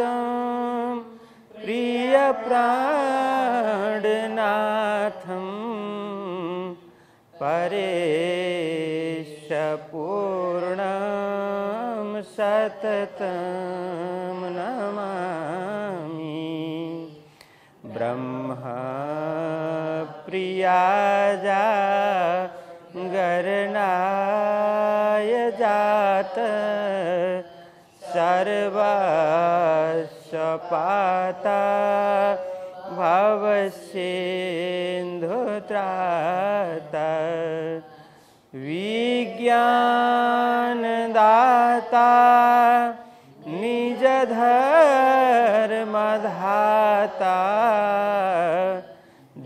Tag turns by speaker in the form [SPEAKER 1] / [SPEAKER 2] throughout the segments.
[SPEAKER 1] प्रिय प्रियप्राणनाथं प्रियप्राणनाथं परेशपूर्णं सततं नमामि ब्रह्मा प्रियाजा गरनाय जात सर्वा पाता निज विज्ञानदाता मधाता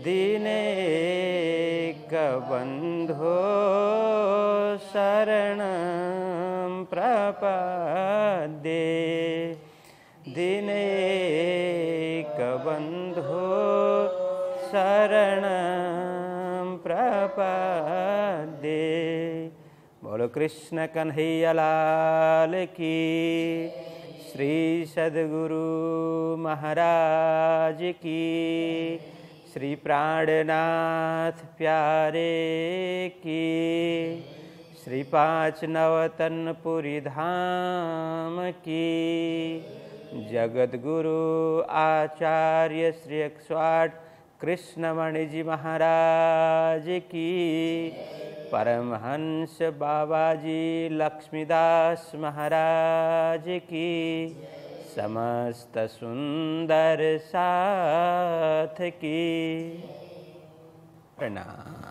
[SPEAKER 1] दिने कबन्धो शरण प्रपदे दिन कबंधो शरण प्रपदे बोलो कृष्ण लाल की श्री सद्गुरु महाराज की श्री प्राणनाथ प्यारे की श्री पाँच नवतन पुरी धाम की जगदगुरु आचार्य श्री एक्सवाट कृष्णमणि जी महाराज की परमहंस बाबाजी लक्ष्मीदास महाराज की समस्त सुंदर साथ की प्रणाम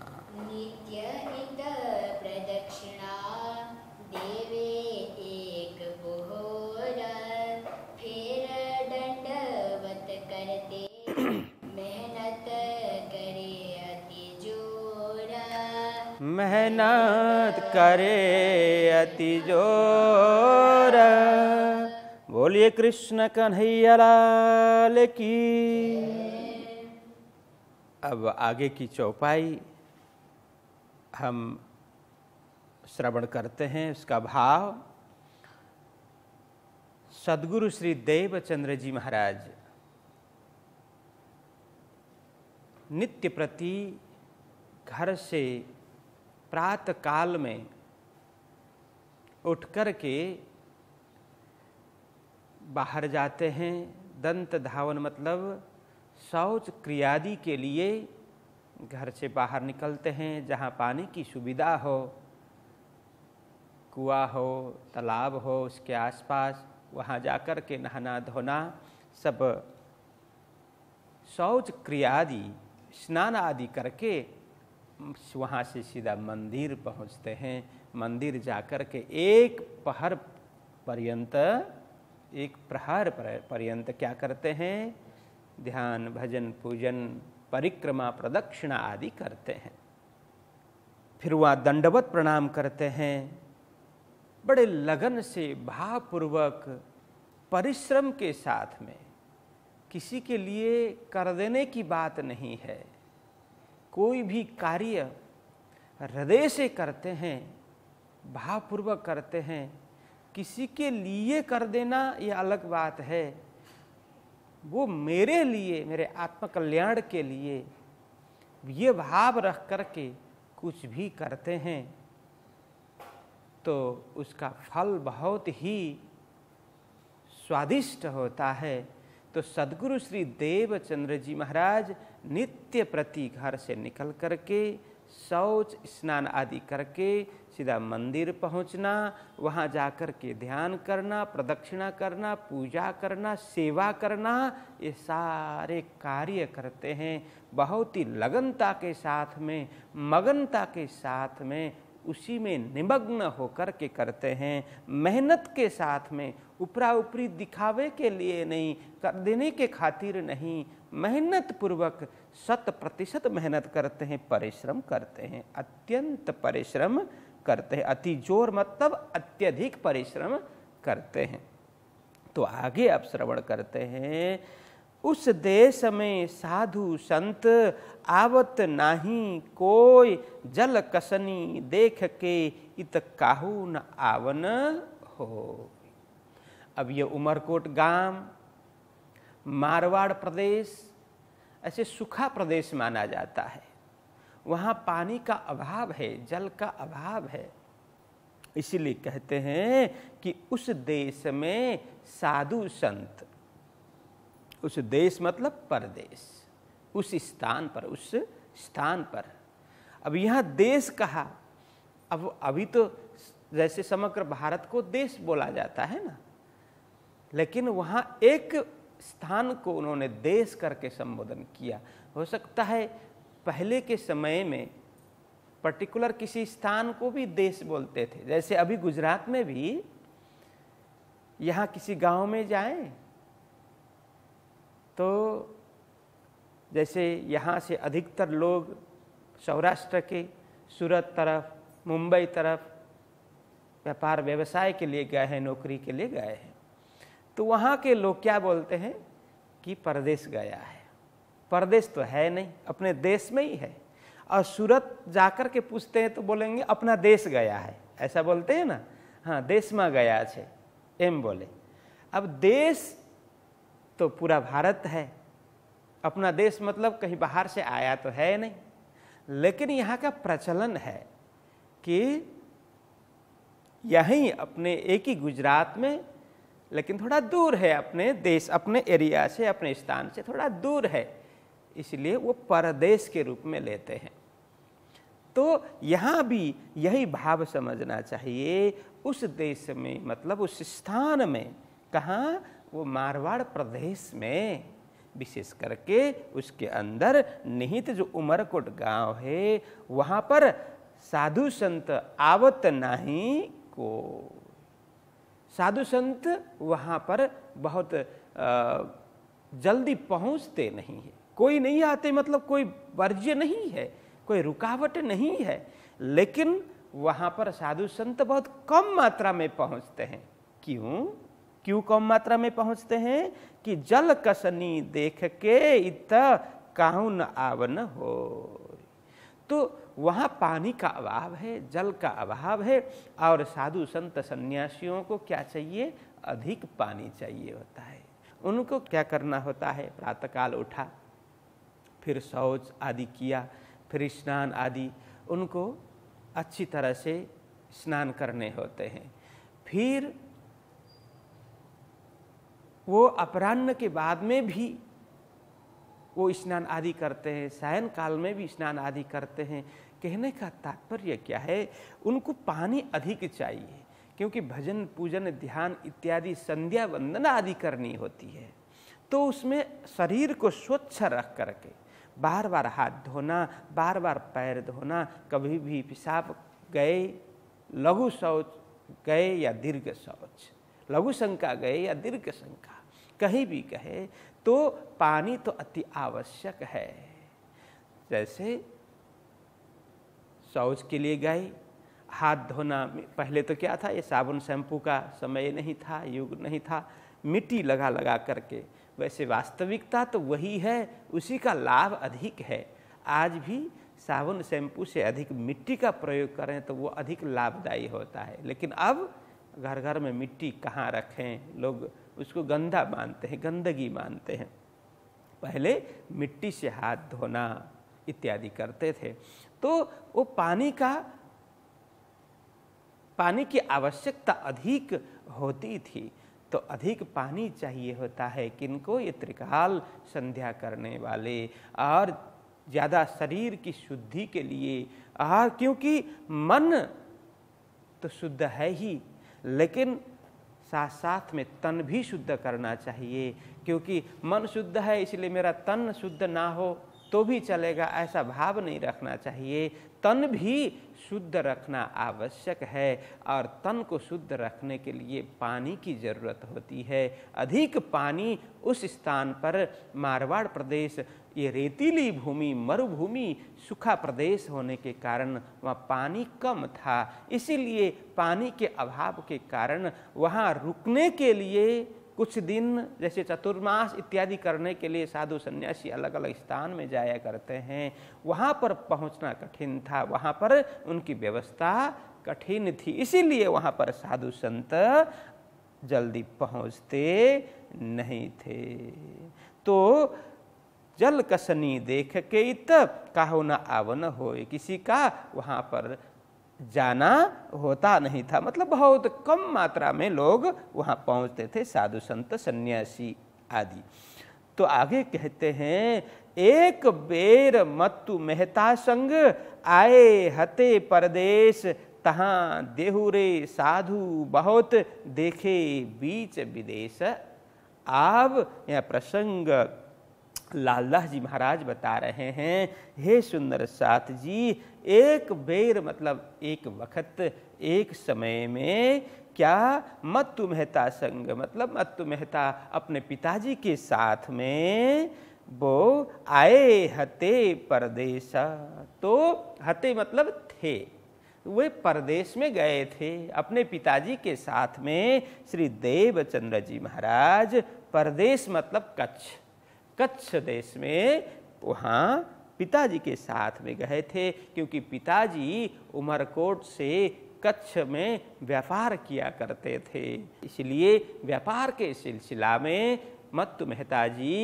[SPEAKER 1] मेहनत करे अति जोर बोलिए कृष्ण कन्हैया लाल की अब आगे की चौपाई हम श्रवण करते हैं उसका भाव सदगुरु श्री देवचंद्र जी महाराज नित्य प्रति घर से प्रात काल में उठ कर के बाहर जाते हैं दंत धावन मतलब शौच क्रियादि के लिए घर से बाहर निकलते हैं जहाँ पानी की सुविधा हो कुआ हो तालाब हो उसके आसपास वहाँ जाकर के नहाना धोना सब शौच क्रियादि स्नान आदि करके वहाँ से सीधा मंदिर पहुँचते हैं मंदिर जाकर के एक पहर पर्यंत एक प्रहार पर्यंत क्या करते हैं ध्यान भजन पूजन परिक्रमा प्रदक्षिणा आदि करते हैं फिर वह दंडवत प्रणाम करते हैं बड़े लगन से भावपूर्वक परिश्रम के साथ में किसी के लिए कर देने की बात नहीं है कोई भी कार्य हृदय से करते हैं भावपूर्वक करते हैं किसी के लिए कर देना ये अलग बात है वो मेरे लिए मेरे आत्मकल्याण के लिए ये भाव रख कर के कुछ भी करते हैं तो उसका फल बहुत ही स्वादिष्ट होता है तो सदगुरु श्री देवचंद्र जी महाराज नित्य प्रति घर से निकल करके शौच स्नान आदि करके सीधा मंदिर पहुंचना वहां जाकर के ध्यान करना प्रदक्षिणा करना पूजा करना सेवा करना ये सारे कार्य करते हैं बहुत ही लगनता के साथ में मगनता के साथ में उसी में निमग्न होकर के करते हैं मेहनत के साथ में उपरा उपरी दिखावे के लिए नहीं कर देने के खातिर नहीं मेहनत पूर्वक शत प्रतिशत मेहनत करते हैं परिश्रम करते हैं अत्यंत परिश्रम करते हैं अति जोर मतलब अत्यधिक परिश्रम करते हैं तो आगे आप श्रवण करते हैं उस देश में साधु संत आवत नाही कोई जल कसनी देख के इत काहू न आवन हो अब ये उमरकोट गांव मारवाड़ प्रदेश ऐसे सूखा प्रदेश माना जाता है वहाँ पानी का अभाव है जल का अभाव है इसलिए कहते हैं कि उस देश में साधु संत उस देश मतलब परदेश उस स्थान पर उस स्थान पर अब यहाँ देश कहा अब अभी तो जैसे समग्र भारत को देश बोला जाता है ना लेकिन वहाँ एक स्थान को उन्होंने देश करके संबोधन किया हो सकता है पहले के समय में पर्टिकुलर किसी स्थान को भी देश बोलते थे जैसे अभी गुजरात में भी यहाँ किसी गांव में जाएं तो जैसे यहाँ से अधिकतर लोग सौराष्ट्र के सूरत तरफ मुंबई तरफ व्यापार व्यवसाय के लिए गए हैं नौकरी के लिए गए हैं तो वहाँ के लोग क्या बोलते हैं कि परदेश गया है परदेश तो है नहीं अपने देश में ही है और सूरत जाकर के पूछते हैं तो बोलेंगे अपना देश गया है ऐसा बोलते हैं ना हाँ देश में गया छे एम बोले अब देश तो पूरा भारत है अपना देश मतलब कहीं बाहर से आया तो है नहीं लेकिन यहाँ का प्रचलन है कि यहीं अपने एक ही गुजरात में लेकिन थोड़ा दूर है अपने देश अपने एरिया से अपने स्थान से थोड़ा दूर है इसलिए वो परदेश के रूप में लेते हैं तो यहाँ भी यही भाव समझना चाहिए उस देश में मतलब उस स्थान में कहाँ वो मारवाड़ प्रदेश में विशेष करके उसके अंदर निहित जो उमरकोट गांव है वहाँ पर साधु संत आवत नाही को साधु संत वहाँ पर बहुत जल्दी पहुँचते नहीं है कोई नहीं आते मतलब कोई वर्ज्य नहीं है कोई रुकावट नहीं है लेकिन वहाँ पर साधु संत बहुत कम मात्रा में पहुँचते हैं क्यों क्यों कम मात्रा में पहुँचते हैं कि जल कसनी देख के इत काहुन आवन हो तो वहाँ पानी का अभाव है जल का अभाव है और साधु संत सन्यासियों को क्या चाहिए अधिक पानी चाहिए होता है उनको क्या करना होता है प्रातःकाल उठा फिर शौच आदि किया फिर स्नान आदि उनको अच्छी तरह से स्नान करने होते हैं फिर वो अपराह्न के बाद में भी वो स्नान आदि करते हैं सायन काल में भी स्नान आदि करते हैं कहने का तात्पर्य क्या है उनको पानी अधिक चाहिए क्योंकि भजन पूजन ध्यान इत्यादि संध्या वंदना आदि करनी होती है तो उसमें शरीर को स्वच्छ रख करके बार बार हाथ धोना बार बार पैर धोना कभी भी पेशाब गए लघु शौच गए या दीर्घ शौच लघु शंका गए या दीर्घ शंका कहीं भी कहे तो पानी तो अति आवश्यक है जैसे शौच के लिए गई हाथ धोना पहले तो क्या था ये साबुन शैम्पू का समय नहीं था युग नहीं था मिट्टी लगा लगा करके वैसे वास्तविकता तो वही है उसी का लाभ अधिक है आज भी साबुन शैम्पू से अधिक मिट्टी का प्रयोग करें तो वो अधिक लाभदायी होता है लेकिन अब घर घर में मिट्टी कहाँ रखें लोग उसको गंदा मानते हैं गंदगी मानते हैं पहले मिट्टी से हाथ धोना इत्यादि करते थे तो वो पानी का पानी की आवश्यकता अधिक होती थी तो अधिक पानी चाहिए होता है किनको ये त्रिकाल संध्या करने वाले और ज़्यादा शरीर की शुद्धि के लिए और क्योंकि मन तो शुद्ध है ही लेकिन साथ साथ में तन भी शुद्ध करना चाहिए क्योंकि मन शुद्ध है इसलिए मेरा तन शुद्ध ना हो तो भी चलेगा ऐसा भाव नहीं रखना चाहिए तन भी शुद्ध रखना आवश्यक है और तन को शुद्ध रखने के लिए पानी की ज़रूरत होती है अधिक पानी उस स्थान पर मारवाड़ प्रदेश ये रेतीली भूमि मरुभूमि सूखा प्रदेश होने के कारण वहाँ पानी कम था इसीलिए पानी के अभाव के कारण वहाँ रुकने के लिए कुछ दिन जैसे चतुर्मास इत्यादि करने के लिए साधु सन्यासी अलग अलग स्थान में जाया करते हैं वहाँ पर पहुँचना कठिन था वहाँ पर उनकी व्यवस्था कठिन थी इसीलिए वहाँ पर साधु संत जल्दी पहुँचते नहीं थे तो जल कसनी देख के इत काहो न आवन होए किसी का वहाँ पर जाना होता नहीं था मतलब बहुत कम मात्रा में लोग वहाँ पहुँचते थे साधु संत सन्यासी आदि तो आगे कहते हैं एक बेर मत्तु मेहता संग आए हते परदेश तहाँ देहुरे साधु बहुत देखे बीच विदेश आप यह प्रसंग लाला जी महाराज बता रहे हैं हे सुंदर साथ जी एक बेर मतलब एक वक्त एक समय में क्या मत मेहता संग मतलब मत मेहता अपने पिताजी के साथ में वो आए हते परदेश तो हते मतलब थे वे परदेश में गए थे अपने पिताजी के साथ में श्री देवचंद्र जी महाराज परदेश मतलब कच्छ कच्छ देश में वहाँ पिताजी के साथ में गए थे क्योंकि पिताजी उमरकोट से कच्छ में व्यापार किया करते थे इसलिए व्यापार के सिलसिला में मत्तु मेहता जी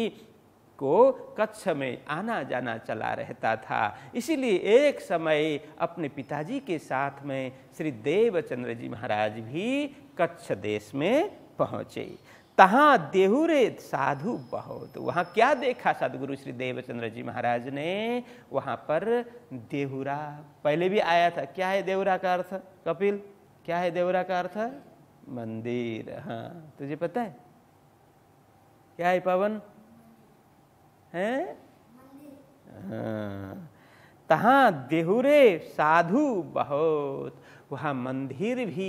[SPEAKER 1] को कच्छ में आना जाना चला रहता था इसीलिए एक समय अपने पिताजी के साथ में श्री देवचंद्र जी महाराज भी कच्छ देश में पहुँचे तहाँ देहुरे साधु बहुत वहाँ क्या देखा सदगुरु श्री देवचंद्र जी महाराज ने वहाँ पर देहुरा पहले भी आया था क्या है देहुरा का अर्थ कपिल क्या है देवरा का अर्थ मंदिर हाँ तुझे पता है क्या है पवन है हाँ तहाँ देहुरे साधु बहुत वहाँ मंदिर भी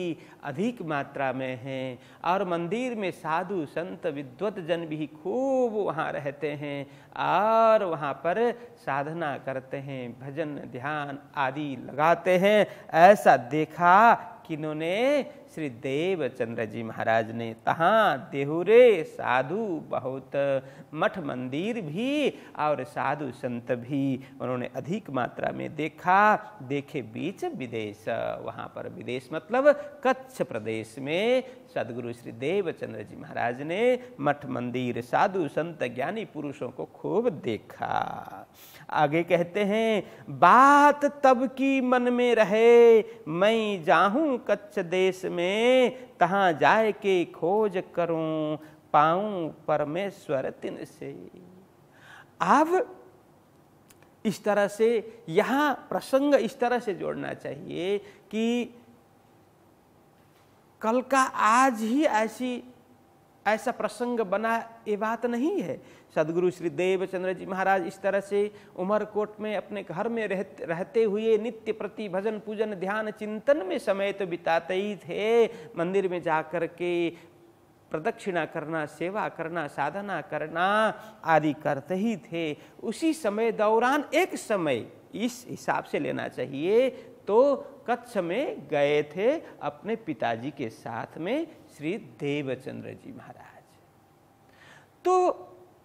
[SPEAKER 1] अधिक मात्रा में हैं और मंदिर में साधु संत विद्वत जन भी खूब वहाँ रहते हैं और वहाँ पर साधना करते हैं भजन ध्यान आदि लगाते हैं ऐसा देखा किन्होंने श्री देव चंद्र जी महाराज ने तहाँ देहुरे साधु बहुत मठ मंदिर भी और साधु संत भी उन्होंने अधिक मात्रा में देखा देखे बीच विदेश वहाँ पर विदेश मतलब कच्छ प्रदेश में सदगुरु श्री देव चंद्र जी महाराज ने मठ मंदिर साधु संत ज्ञानी पुरुषों को खूब देखा आगे कहते हैं बात तब की मन में रहे मैं जाहूं कच्छ देश में तहाँ जाए के खोज करूं पाऊं परमेश्वर तिन से अब इस तरह से यहां प्रसंग इस तरह से जोड़ना चाहिए कि कल का आज ही ऐसी ऐसा प्रसंग बना ये बात नहीं है सदगुरु श्री देवचंद्र जी महाराज इस तरह से उमरकोट में अपने घर में रहते रहते हुए नित्य प्रति भजन पूजन ध्यान चिंतन में समय तो बिताते ही थे मंदिर में जा कर के प्रदक्षिणा करना सेवा करना साधना करना आदि करते ही थे उसी समय दौरान एक समय इस हिसाब से लेना चाहिए तो कच्छ में गए थे अपने पिताजी के साथ में श्री देवचंद्र जी महाराज तो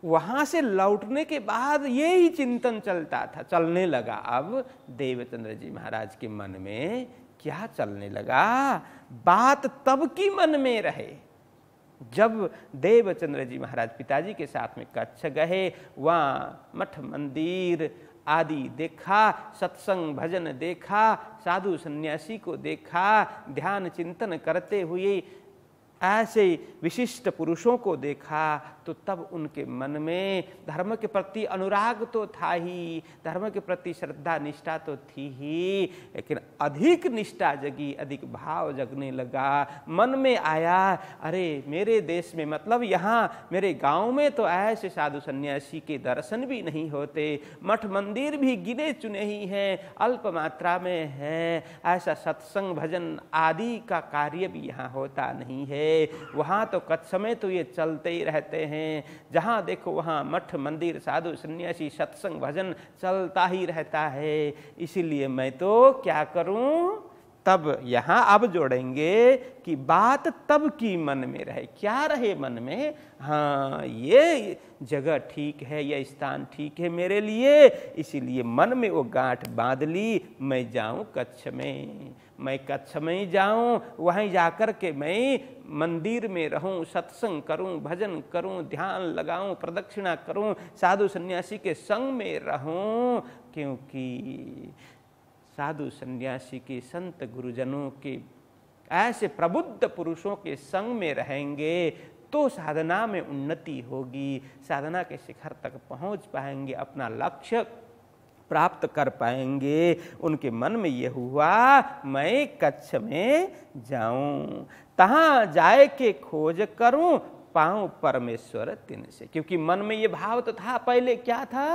[SPEAKER 1] वहाँ से लौटने के बाद ये ही चिंतन चलता था चलने लगा अब देवचंद्र जी महाराज के मन में क्या चलने लगा बात तब की मन में रहे जब देवचंद्र जी महाराज पिताजी के साथ में कच्छ गए वहाँ मठ मंदिर आदि देखा सत्संग भजन देखा साधु सन्यासी को देखा ध्यान चिंतन करते हुए ऐसे विशिष्ट पुरुषों को देखा तो तब उनके मन में धर्म के प्रति अनुराग तो था ही धर्म के प्रति श्रद्धा निष्ठा तो थी ही लेकिन अधिक निष्ठा जगी अधिक भाव जगने लगा मन में आया अरे मेरे देश में मतलब यहाँ मेरे गांव में तो ऐसे साधु संन्यासी के दर्शन भी नहीं होते मठ मंदिर भी गिने चुने ही हैं अल्प मात्रा में हैं ऐसा सत्संग भजन आदि का कार्य भी यहाँ होता नहीं है वहाँ तो कच्छ समय तो ये चलते ही रहते हैं हैं जहाँ देखो वहाँ मठ मंदिर साधु सन्यासी सत्संग भजन चलता ही रहता है इसीलिए मैं तो क्या करूँ तब यहाँ अब जोड़ेंगे कि बात तब की मन में रहे क्या रहे मन में हाँ ये जगह ठीक है यह स्थान ठीक है मेरे लिए इसीलिए मन में वो गांठ बांध ली मैं जाऊँ कच्छ में मैं कच्छ में ही जाऊँ वहीं जाकर के मैं मंदिर में रहूँ सत्संग करूँ भजन करूँ ध्यान लगाऊँ प्रदक्षिणा करूँ साधु सन्यासी के संग में रहूँ क्योंकि साधु सन्यासी के संत गुरुजनों के ऐसे प्रबुद्ध पुरुषों के संग में रहेंगे तो साधना में उन्नति होगी साधना के शिखर तक पहुंच पाएंगे अपना लक्ष्य प्राप्त कर पाएंगे उनके मन में यह हुआ मैं कच्छ में जाऊं तहा जाए के खोज करूं पाऊं परमेश्वर तीन से क्योंकि मन में ये भाव तो था पहले क्या था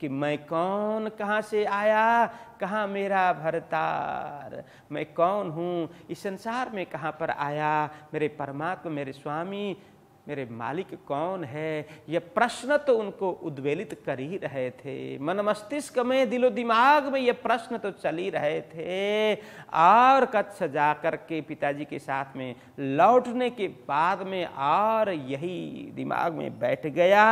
[SPEAKER 1] कि मैं कौन कहाँ से आया कहाँ मेरा भरतार मैं कौन हूँ इस संसार में कहाँ पर आया मेरे परमात्मा मेरे स्वामी मेरे मालिक कौन है यह प्रश्न तो उनको उद्वेलित कर ही रहे थे मन मस्तिष्क में दिलो दिमाग में यह प्रश्न तो चल ही रहे थे और कच्छ जा कर के पिताजी के साथ में लौटने के बाद में और यही दिमाग में बैठ गया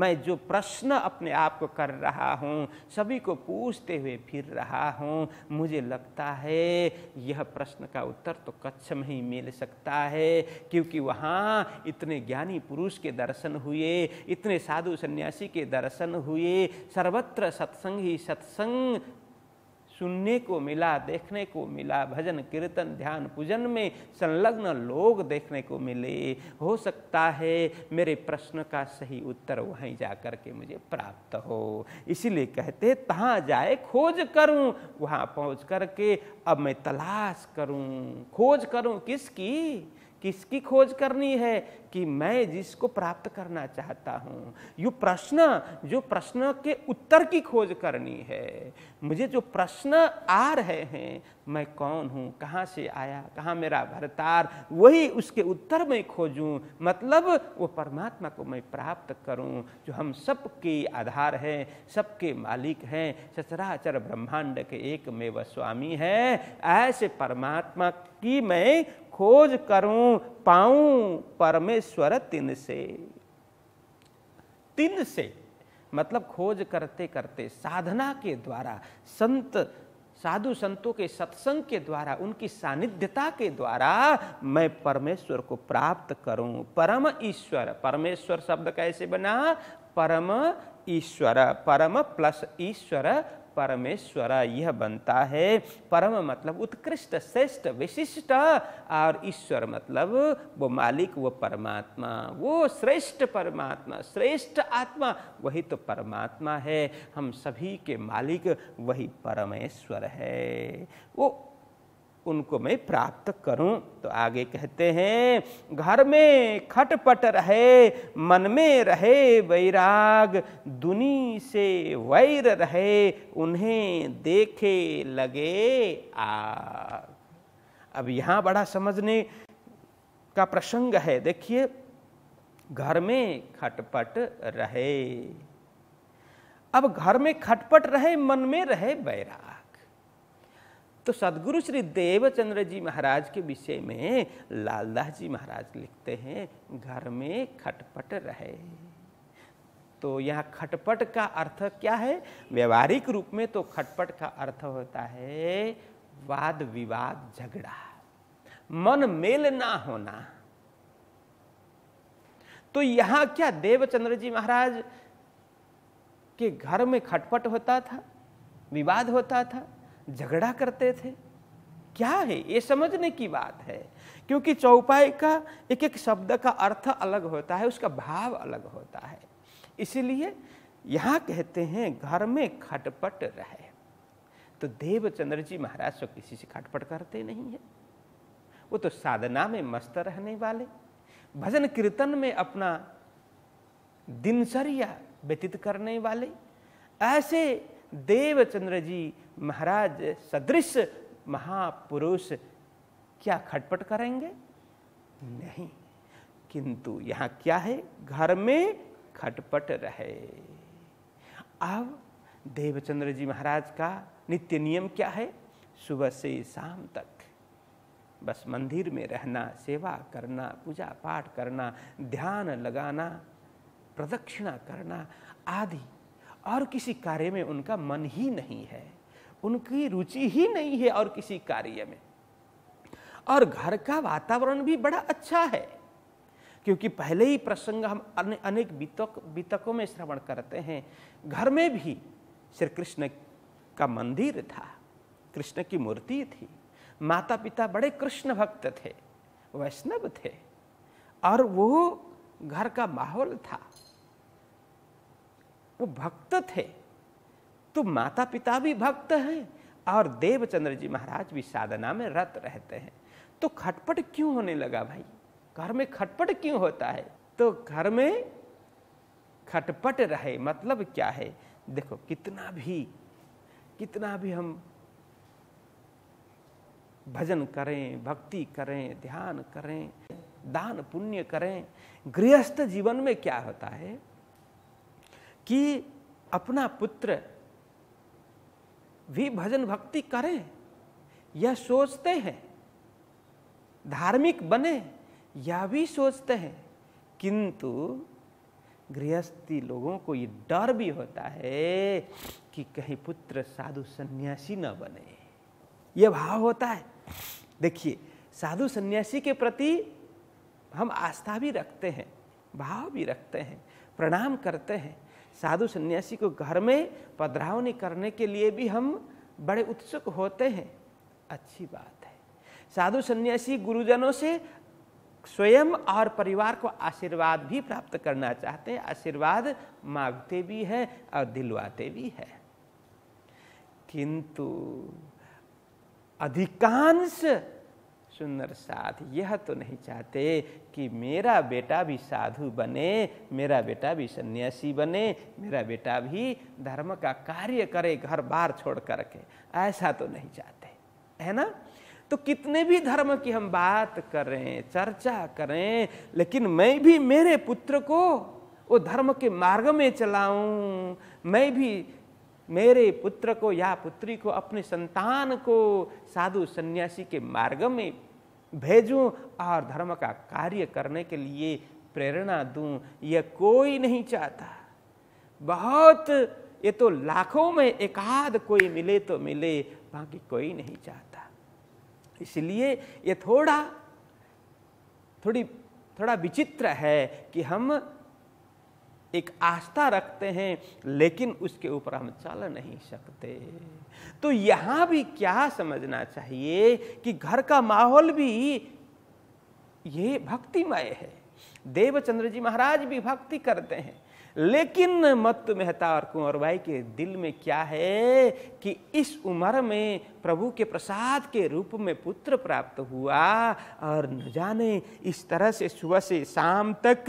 [SPEAKER 1] मैं जो प्रश्न अपने आप को कर रहा हूँ सभी को पूछते हुए फिर रहा हूँ मुझे लगता है यह प्रश्न का उत्तर तो कच्छ में ही मिल सकता है क्योंकि वहाँ इतने ज्ञानी पुरुष के दर्शन हुए इतने साधु सन्यासी के दर्शन हुए सर्वत्र सत्संग ही सत्संग सुनने को मिला देखने को मिला भजन कीर्तन ध्यान पूजन में संलग्न लोग देखने को मिले हो सकता है मेरे प्रश्न का सही उत्तर वहीं जाकर के मुझे प्राप्त हो इसीलिए कहते तहाँ जाए खोज करूं वहाँ पहुँच करके अब मैं तलाश करूं खोज करूं किसकी किसकी खोज करनी है कि मैं जिसको प्राप्त करना चाहता हूँ यू प्रश्न जो प्रश्न के उत्तर की खोज करनी है मुझे जो प्रश्न आ रहे हैं मैं कौन हूँ कहाँ से आया कहाँ मेरा भरतार वही उसके उत्तर में खोजूँ मतलब वो परमात्मा को मैं प्राप्त करूँ जो हम सबके आधार हैं सबके मालिक हैं सचराचर ब्रह्मांड के एक में वह स्वामी है ऐसे परमात्मा की मैं खोज करूं पाऊं परमेश्वर स्वर तिन से तिन से मतलब खोज करते करते साधना के द्वारा संत साधु संतों के सत्संग के द्वारा उनकी सानिध्यता के द्वारा मैं परमेश्वर को प्राप्त करूं परम ईश्वर परमेश्वर शब्द कैसे बना परम ईश्वर परम प्लस ईश्वर परमेश्वर यह बनता है परम मतलब उत्कृष्ट श्रेष्ठ विशिष्ट और ईश्वर मतलब वो मालिक वो परमात्मा वो श्रेष्ठ परमात्मा श्रेष्ठ आत्मा वही तो परमात्मा है हम सभी के मालिक वही परमेश्वर है वो उनको मैं प्राप्त करूं तो आगे कहते हैं घर में खटपट रहे मन में रहे वैराग दुनी से वैर रहे उन्हें देखे लगे आग अब यहां बड़ा समझने का प्रसंग है देखिए घर में खटपट रहे अब घर में खटपट रहे मन में रहे बैरा तो सदगुरु श्री देवचंद्र जी महाराज के विषय में लालदास जी महाराज लिखते हैं घर में खटपट रहे तो यह खटपट का अर्थ क्या है व्यवहारिक रूप में तो खटपट का अर्थ होता है वाद विवाद झगड़ा मन मेल ना होना तो यहां क्या देवचंद्र जी महाराज के घर में खटपट होता था विवाद होता था झगड़ा करते थे क्या है ये समझने की बात है क्योंकि चौपाई का एक एक शब्द का अर्थ अलग होता है उसका भाव अलग होता है इसीलिए यहाँ कहते हैं घर में खटपट रहे तो देवचंद्र जी महाराज तो किसी से खटपट करते नहीं है वो तो साधना में मस्त रहने वाले भजन कीर्तन में अपना दिनचर्या व्यतीत करने वाले ऐसे देवचंद्र जी महाराज सदृश महापुरुष क्या खटपट करेंगे नहीं किंतु यहाँ क्या है घर में खटपट रहे अब देवचंद्र जी महाराज का नित्य नियम क्या है सुबह से शाम तक बस मंदिर में रहना सेवा करना पूजा पाठ करना ध्यान लगाना प्रदक्षिणा करना आदि और किसी कार्य में उनका मन ही नहीं है उनकी रुचि ही नहीं है और किसी कार्य में और घर का वातावरण भी बड़ा अच्छा है क्योंकि पहले ही प्रसंग हम अने, अनेक बीतक बीतकों में श्रवण करते हैं घर में भी श्री कृष्ण का मंदिर था कृष्ण की मूर्ति थी माता पिता बड़े कृष्ण भक्त थे वैष्णव थे और वो घर का माहौल था वो भक्त थे तो माता पिता भी भक्त हैं और देवचंद्र जी महाराज भी साधना में रत रहते हैं तो खटपट क्यों होने लगा भाई घर में खटपट क्यों होता है तो घर में खटपट रहे मतलब क्या है देखो कितना भी कितना भी हम भजन करें भक्ति करें ध्यान करें दान पुण्य करें गृहस्थ जीवन में क्या होता है कि अपना पुत्र भी भजन भक्ति करें यह सोचते हैं धार्मिक बने यह भी सोचते हैं किंतु गृहस्थी लोगों को ये डर भी होता है कि कहीं पुत्र साधु सन्यासी न बने यह भाव होता है देखिए साधु सन्यासी के प्रति हम आस्था भी रखते हैं भाव भी रखते हैं प्रणाम करते हैं साधु सन्यासी को घर में पधरावनी करने के लिए भी हम बड़े उत्सुक होते हैं अच्छी बात है साधु सन्यासी गुरुजनों से स्वयं और परिवार को आशीर्वाद भी प्राप्त करना चाहते हैं आशीर्वाद मांगते भी हैं और दिलवाते भी हैं किंतु अधिकांश सुंदर साथ यह तो नहीं चाहते कि मेरा बेटा भी साधु बने मेरा बेटा भी सन्यासी बने मेरा बेटा भी धर्म का कार्य करे घर बार छोड़ करके ऐसा तो नहीं चाहते है ना तो कितने भी धर्म की हम बात करें चर्चा करें लेकिन मैं भी मेरे पुत्र को वो धर्म के मार्ग में चलाऊं मैं भी मेरे पुत्र को या पुत्री को अपने संतान को साधु सन्यासी के मार्ग में भेजूं और धर्म का कार्य करने के लिए प्रेरणा दूं यह कोई नहीं चाहता बहुत ये तो लाखों में एकाध कोई मिले तो मिले बाकी कोई नहीं चाहता इसलिए ये थोड़ा थोड़ी थोड़ा विचित्र है कि हम एक आस्था रखते हैं लेकिन उसके ऊपर हम चल नहीं सकते तो यहाँ भी क्या समझना चाहिए कि घर का माहौल भी ये भक्तिमय है देवचंद्र जी महाराज भी भक्ति करते हैं लेकिन मत मेहता और कुंवर भाई के दिल में क्या है कि इस उम्र में प्रभु के प्रसाद के रूप में पुत्र प्राप्त हुआ और न जाने इस तरह से सुबह से शाम तक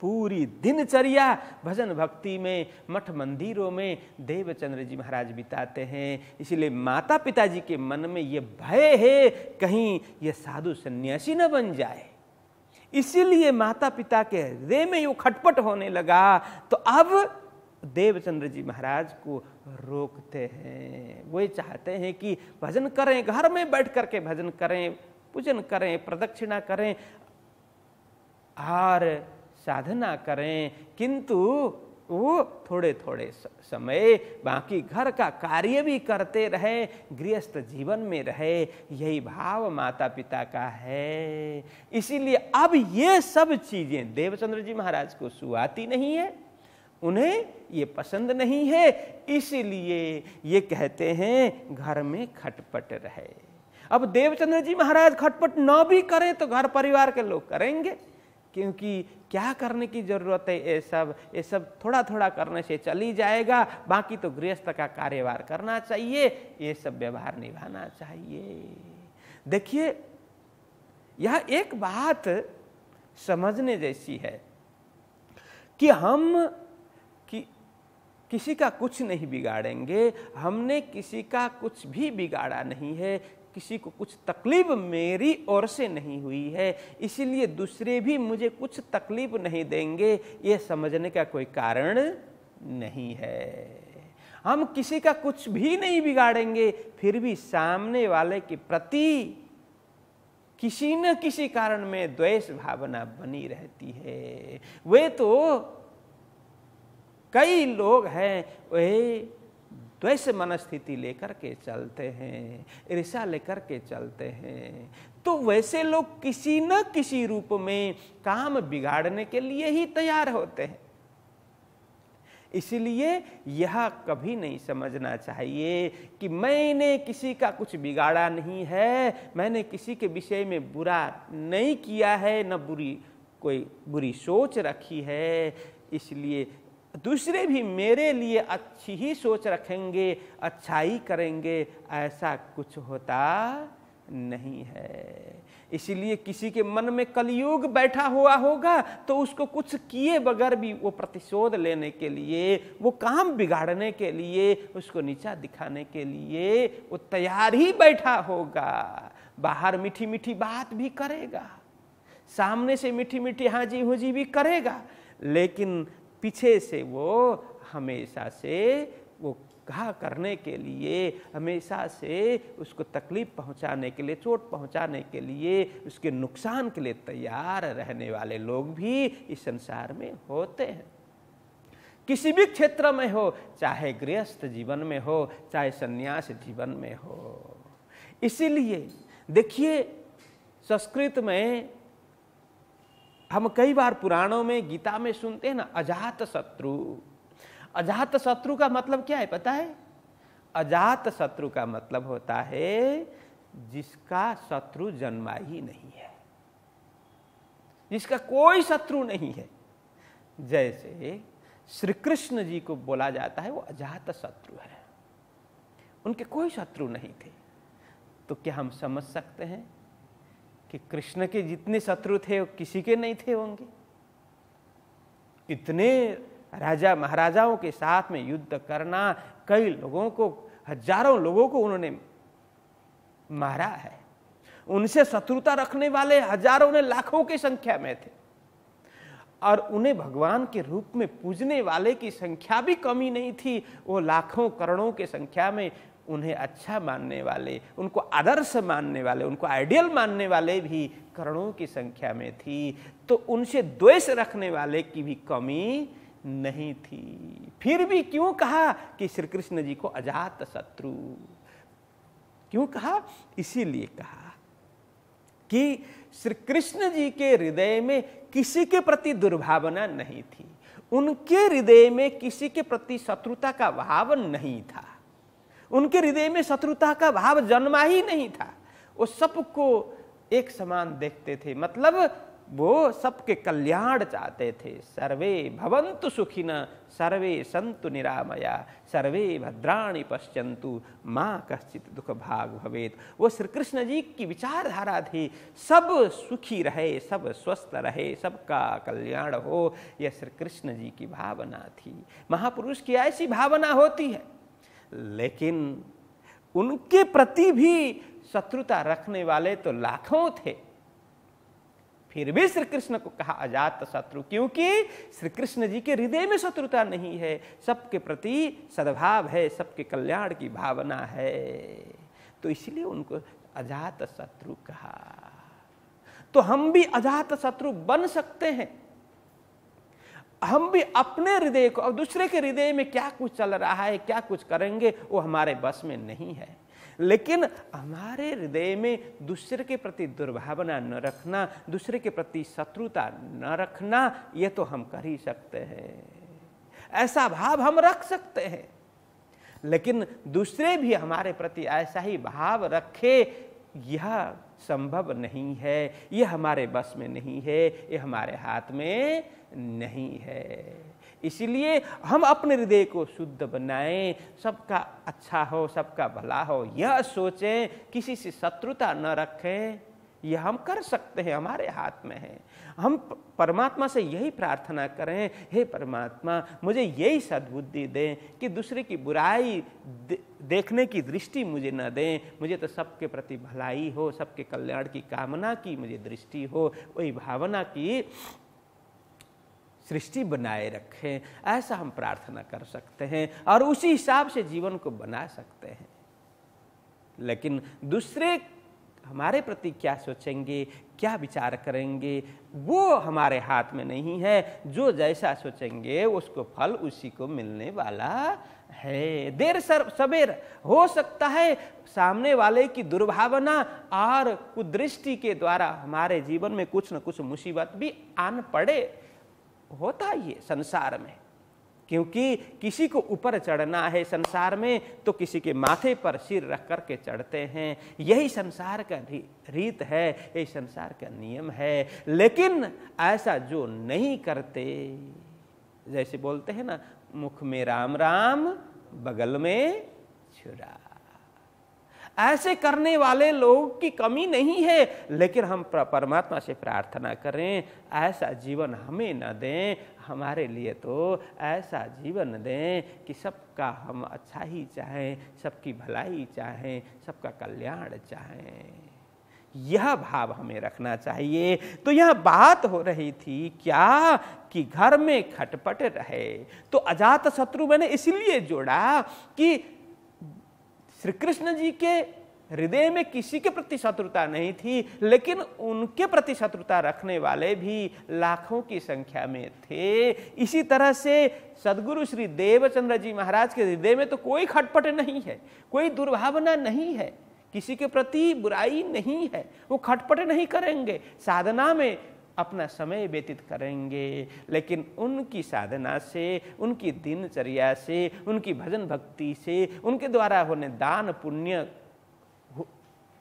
[SPEAKER 1] पूरी दिनचर्या भजन भक्ति में मठ मंदिरों में देवचंद्र जी महाराज बिताते हैं इसलिए माता पिताजी के मन में ये भय है कहीं ये साधु सन्यासी न बन जाए इसीलिए माता पिता के हृदय में यो खटपट होने लगा तो अब देवचंद्र जी महाराज को रोकते हैं वो चाहते हैं कि भजन करें घर में बैठ करके भजन करें पूजन करें प्रदक्षिणा करें और साधना करें किंतु वो थोड़े थोड़े समय बाकी घर का कार्य भी करते रहे गृहस्थ जीवन में रहे यही भाव माता पिता का है इसीलिए अब ये सब चीज़ें देवचंद्र जी महाराज को सुहाती नहीं है उन्हें ये पसंद नहीं है इसीलिए ये कहते हैं घर में खटपट रहे अब देवचंद्र जी महाराज खटपट ना भी करें तो घर परिवार के लोग करेंगे क्योंकि क्या करने की ज़रूरत है ये सब ये सब थोड़ा थोड़ा करने से चली जाएगा बाकी तो गृहस्थ का कार्यवार करना चाहिए ये सब व्यवहार निभाना चाहिए देखिए यह एक बात समझने जैसी है कि हम कि, किसी का कुछ नहीं बिगाड़ेंगे हमने किसी का कुछ भी बिगाड़ा नहीं है किसी को कुछ तकलीफ मेरी ओर से नहीं हुई है इसीलिए दूसरे भी मुझे कुछ तकलीफ नहीं देंगे ये समझने का कोई कारण नहीं है हम किसी का कुछ भी नहीं बिगाड़ेंगे फिर भी सामने वाले के प्रति किसी न किसी कारण में द्वेष भावना बनी रहती है वे तो कई लोग हैं वे तो ऐसे मनस्थिति लेकर के चलते हैं ऋषा लेकर के चलते हैं तो वैसे लोग किसी न किसी रूप में काम बिगाड़ने के लिए ही तैयार होते हैं इसलिए यह कभी नहीं समझना चाहिए कि मैंने किसी का कुछ बिगाड़ा नहीं है मैंने किसी के विषय में बुरा नहीं किया है न बुरी कोई बुरी सोच रखी है इसलिए दूसरे भी मेरे लिए अच्छी ही सोच रखेंगे अच्छाई करेंगे ऐसा कुछ होता नहीं है इसलिए किसी के मन में कलयुग बैठा हुआ होगा तो उसको कुछ किए बगैर भी वो प्रतिशोध लेने के लिए वो काम बिगाड़ने के लिए उसको नीचा दिखाने के लिए वो तैयार ही बैठा होगा बाहर मीठी मीठी बात भी करेगा सामने से मीठी मीठी हाजी हुजी भी करेगा लेकिन पीछे से वो हमेशा से वो घा करने के लिए हमेशा से उसको तकलीफ पहुंचाने के लिए चोट पहुंचाने के लिए उसके नुकसान के लिए तैयार रहने वाले लोग भी इस संसार में होते हैं किसी भी क्षेत्र में हो चाहे गृहस्थ जीवन में हो चाहे सन्यास जीवन में हो इसीलिए देखिए संस्कृत में हम कई बार पुराणों में गीता में सुनते हैं ना अजात शत्रु अजात शत्रु का मतलब क्या है पता है अजात शत्रु का मतलब होता है जिसका शत्रु जन्मा ही नहीं है जिसका कोई शत्रु नहीं है जैसे श्री कृष्ण जी को बोला जाता है वो अजात शत्रु है उनके कोई शत्रु नहीं थे तो क्या हम समझ सकते हैं कि कृष्ण के जितने शत्रु थे किसी के नहीं थे होंगे इतने राजा महाराजाओं के साथ में युद्ध करना कई लोगों को हजारों लोगों को उन्होंने मारा है उनसे शत्रुता रखने वाले हजारों ने लाखों की संख्या में थे और उन्हें भगवान के रूप में पूजने वाले की संख्या भी कमी नहीं थी वो लाखों करोड़ों के संख्या में उन्हें अच्छा मानने वाले उनको आदर्श मानने वाले उनको आइडियल मानने वाले भी करणों की संख्या में थी तो उनसे द्वेष रखने वाले की भी कमी नहीं थी फिर भी क्यों कहा कि श्री कृष्ण जी को अजात शत्रु क्यों कहा इसीलिए कहा कि श्री कृष्ण जी के हृदय में किसी के प्रति दुर्भावना नहीं थी उनके हृदय में किसी के प्रति शत्रुता का भाव नहीं था उनके हृदय में शत्रुता का भाव जन्मा ही नहीं था वो सबको एक समान देखते थे मतलब वो सबके कल्याण चाहते थे सर्वे भवंतु सुखिन सर्वे संतु निरामया सर्वे भद्राणी पश्यंतु माँ कश्चित दुख भाग भवेत वो श्री कृष्ण जी की विचारधारा थी सब सुखी रहे सब स्वस्थ रहे सबका कल्याण हो यह श्री कृष्ण जी की भावना थी महापुरुष की ऐसी भावना होती है लेकिन उनके प्रति भी शत्रुता रखने वाले तो लाखों थे फिर भी श्री कृष्ण को कहा अजात शत्रु क्योंकि श्री कृष्ण जी के हृदय में शत्रुता नहीं है सबके प्रति सद्भाव है सबके कल्याण की भावना है तो इसलिए उनको अजात शत्रु कहा तो हम भी अजात शत्रु बन सकते हैं हम भी अपने हृदय को और दूसरे के हृदय में क्या कुछ चल रहा है क्या कुछ करेंगे वो हमारे बस में नहीं है लेकिन हमारे हृदय में दूसरे के प्रति दुर्भावना न रखना दूसरे के प्रति शत्रुता न रखना ये तो हम कर ही सकते हैं ऐसा भाव हम रख सकते हैं लेकिन दूसरे भी हमारे प्रति ऐसा ही भाव रखे यह संभव नहीं है ये हमारे बस में नहीं है ये हमारे हाथ में नहीं है इसलिए हम अपने हृदय को शुद्ध बनाएं सबका अच्छा हो सबका भला हो यह सोचें किसी से शत्रुता न रखें ये हम कर सकते हैं हमारे हाथ में है हम परमात्मा से यही प्रार्थना करें हे परमात्मा मुझे यही सद्बुद्धि दें कि दूसरे की बुराई दे, देखने की दृष्टि मुझे न दें मुझे तो सबके प्रति भलाई हो सबके कल्याण की कामना की मुझे दृष्टि हो वही भावना की सृष्टि बनाए रखें ऐसा हम प्रार्थना कर सकते हैं और उसी हिसाब से जीवन को बना सकते हैं लेकिन दूसरे हमारे प्रति क्या सोचेंगे क्या विचार करेंगे वो हमारे हाथ में नहीं है जो जैसा सोचेंगे उसको फल उसी को मिलने वाला है देर सर सवेर हो सकता है सामने वाले की दुर्भावना और कुदृष्टि के द्वारा हमारे जीवन में कुछ न कुछ मुसीबत भी आन पड़े होता ये संसार में क्योंकि किसी को ऊपर चढ़ना है संसार में तो किसी के माथे पर सिर रख कर के चढ़ते हैं यही संसार का रीत है यही संसार का नियम है लेकिन ऐसा जो नहीं करते जैसे बोलते हैं ना मुख में राम राम बगल में छुरा ऐसे करने वाले लोग की कमी नहीं है लेकिन हम परमात्मा से प्रार्थना करें ऐसा जीवन हमें न दें हमारे लिए तो ऐसा जीवन दें कि सबका हम अच्छा ही चाहें सबकी भलाई चाहें सबका कल्याण चाहें यह भाव हमें रखना चाहिए तो यह बात हो रही थी क्या कि घर में खटपट रहे तो अजात शत्रु मैंने इसलिए जोड़ा कि श्री कृष्ण जी के हृदय में किसी के प्रति शत्रुता नहीं थी लेकिन उनके प्रति शत्रुता रखने वाले भी लाखों की संख्या में थे इसी तरह से सदगुरु श्री देवचंद्र जी महाराज के हृदय में तो कोई खटपट नहीं है कोई दुर्भावना नहीं है किसी के प्रति बुराई नहीं है वो खटपट नहीं करेंगे साधना में अपना समय व्यतीत करेंगे लेकिन उनकी साधना से उनकी दिनचर्या से उनकी भजन भक्ति से उनके द्वारा होने दान पुण्य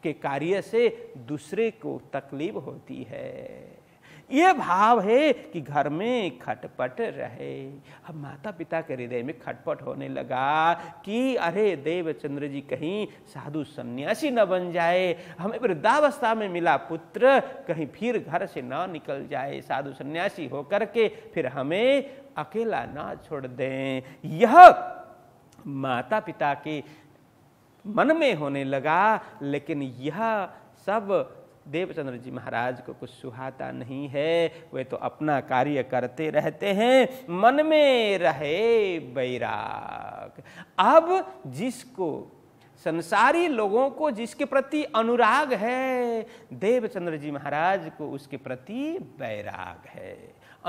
[SPEAKER 1] के कार्य से दूसरे को तकलीफ होती है ये भाव है कि घर में खटपट रहे अब माता पिता के हृदय में खटपट होने लगा कि अरे देवचंद्र जी कहीं साधु सन्यासी न बन जाए हमें वृद्धावस्था में मिला पुत्र कहीं फिर घर से ना निकल जाए साधु सन्यासी होकर के फिर हमें अकेला ना छोड़ दें यह माता पिता के मन में होने लगा लेकिन यह सब देवचंद्र जी महाराज को कुछ सुहाता नहीं है वे तो अपना कार्य करते रहते हैं मन में रहे बैराग अब जिसको संसारी लोगों को जिसके प्रति अनुराग है देवचंद्र जी महाराज को उसके प्रति बैराग है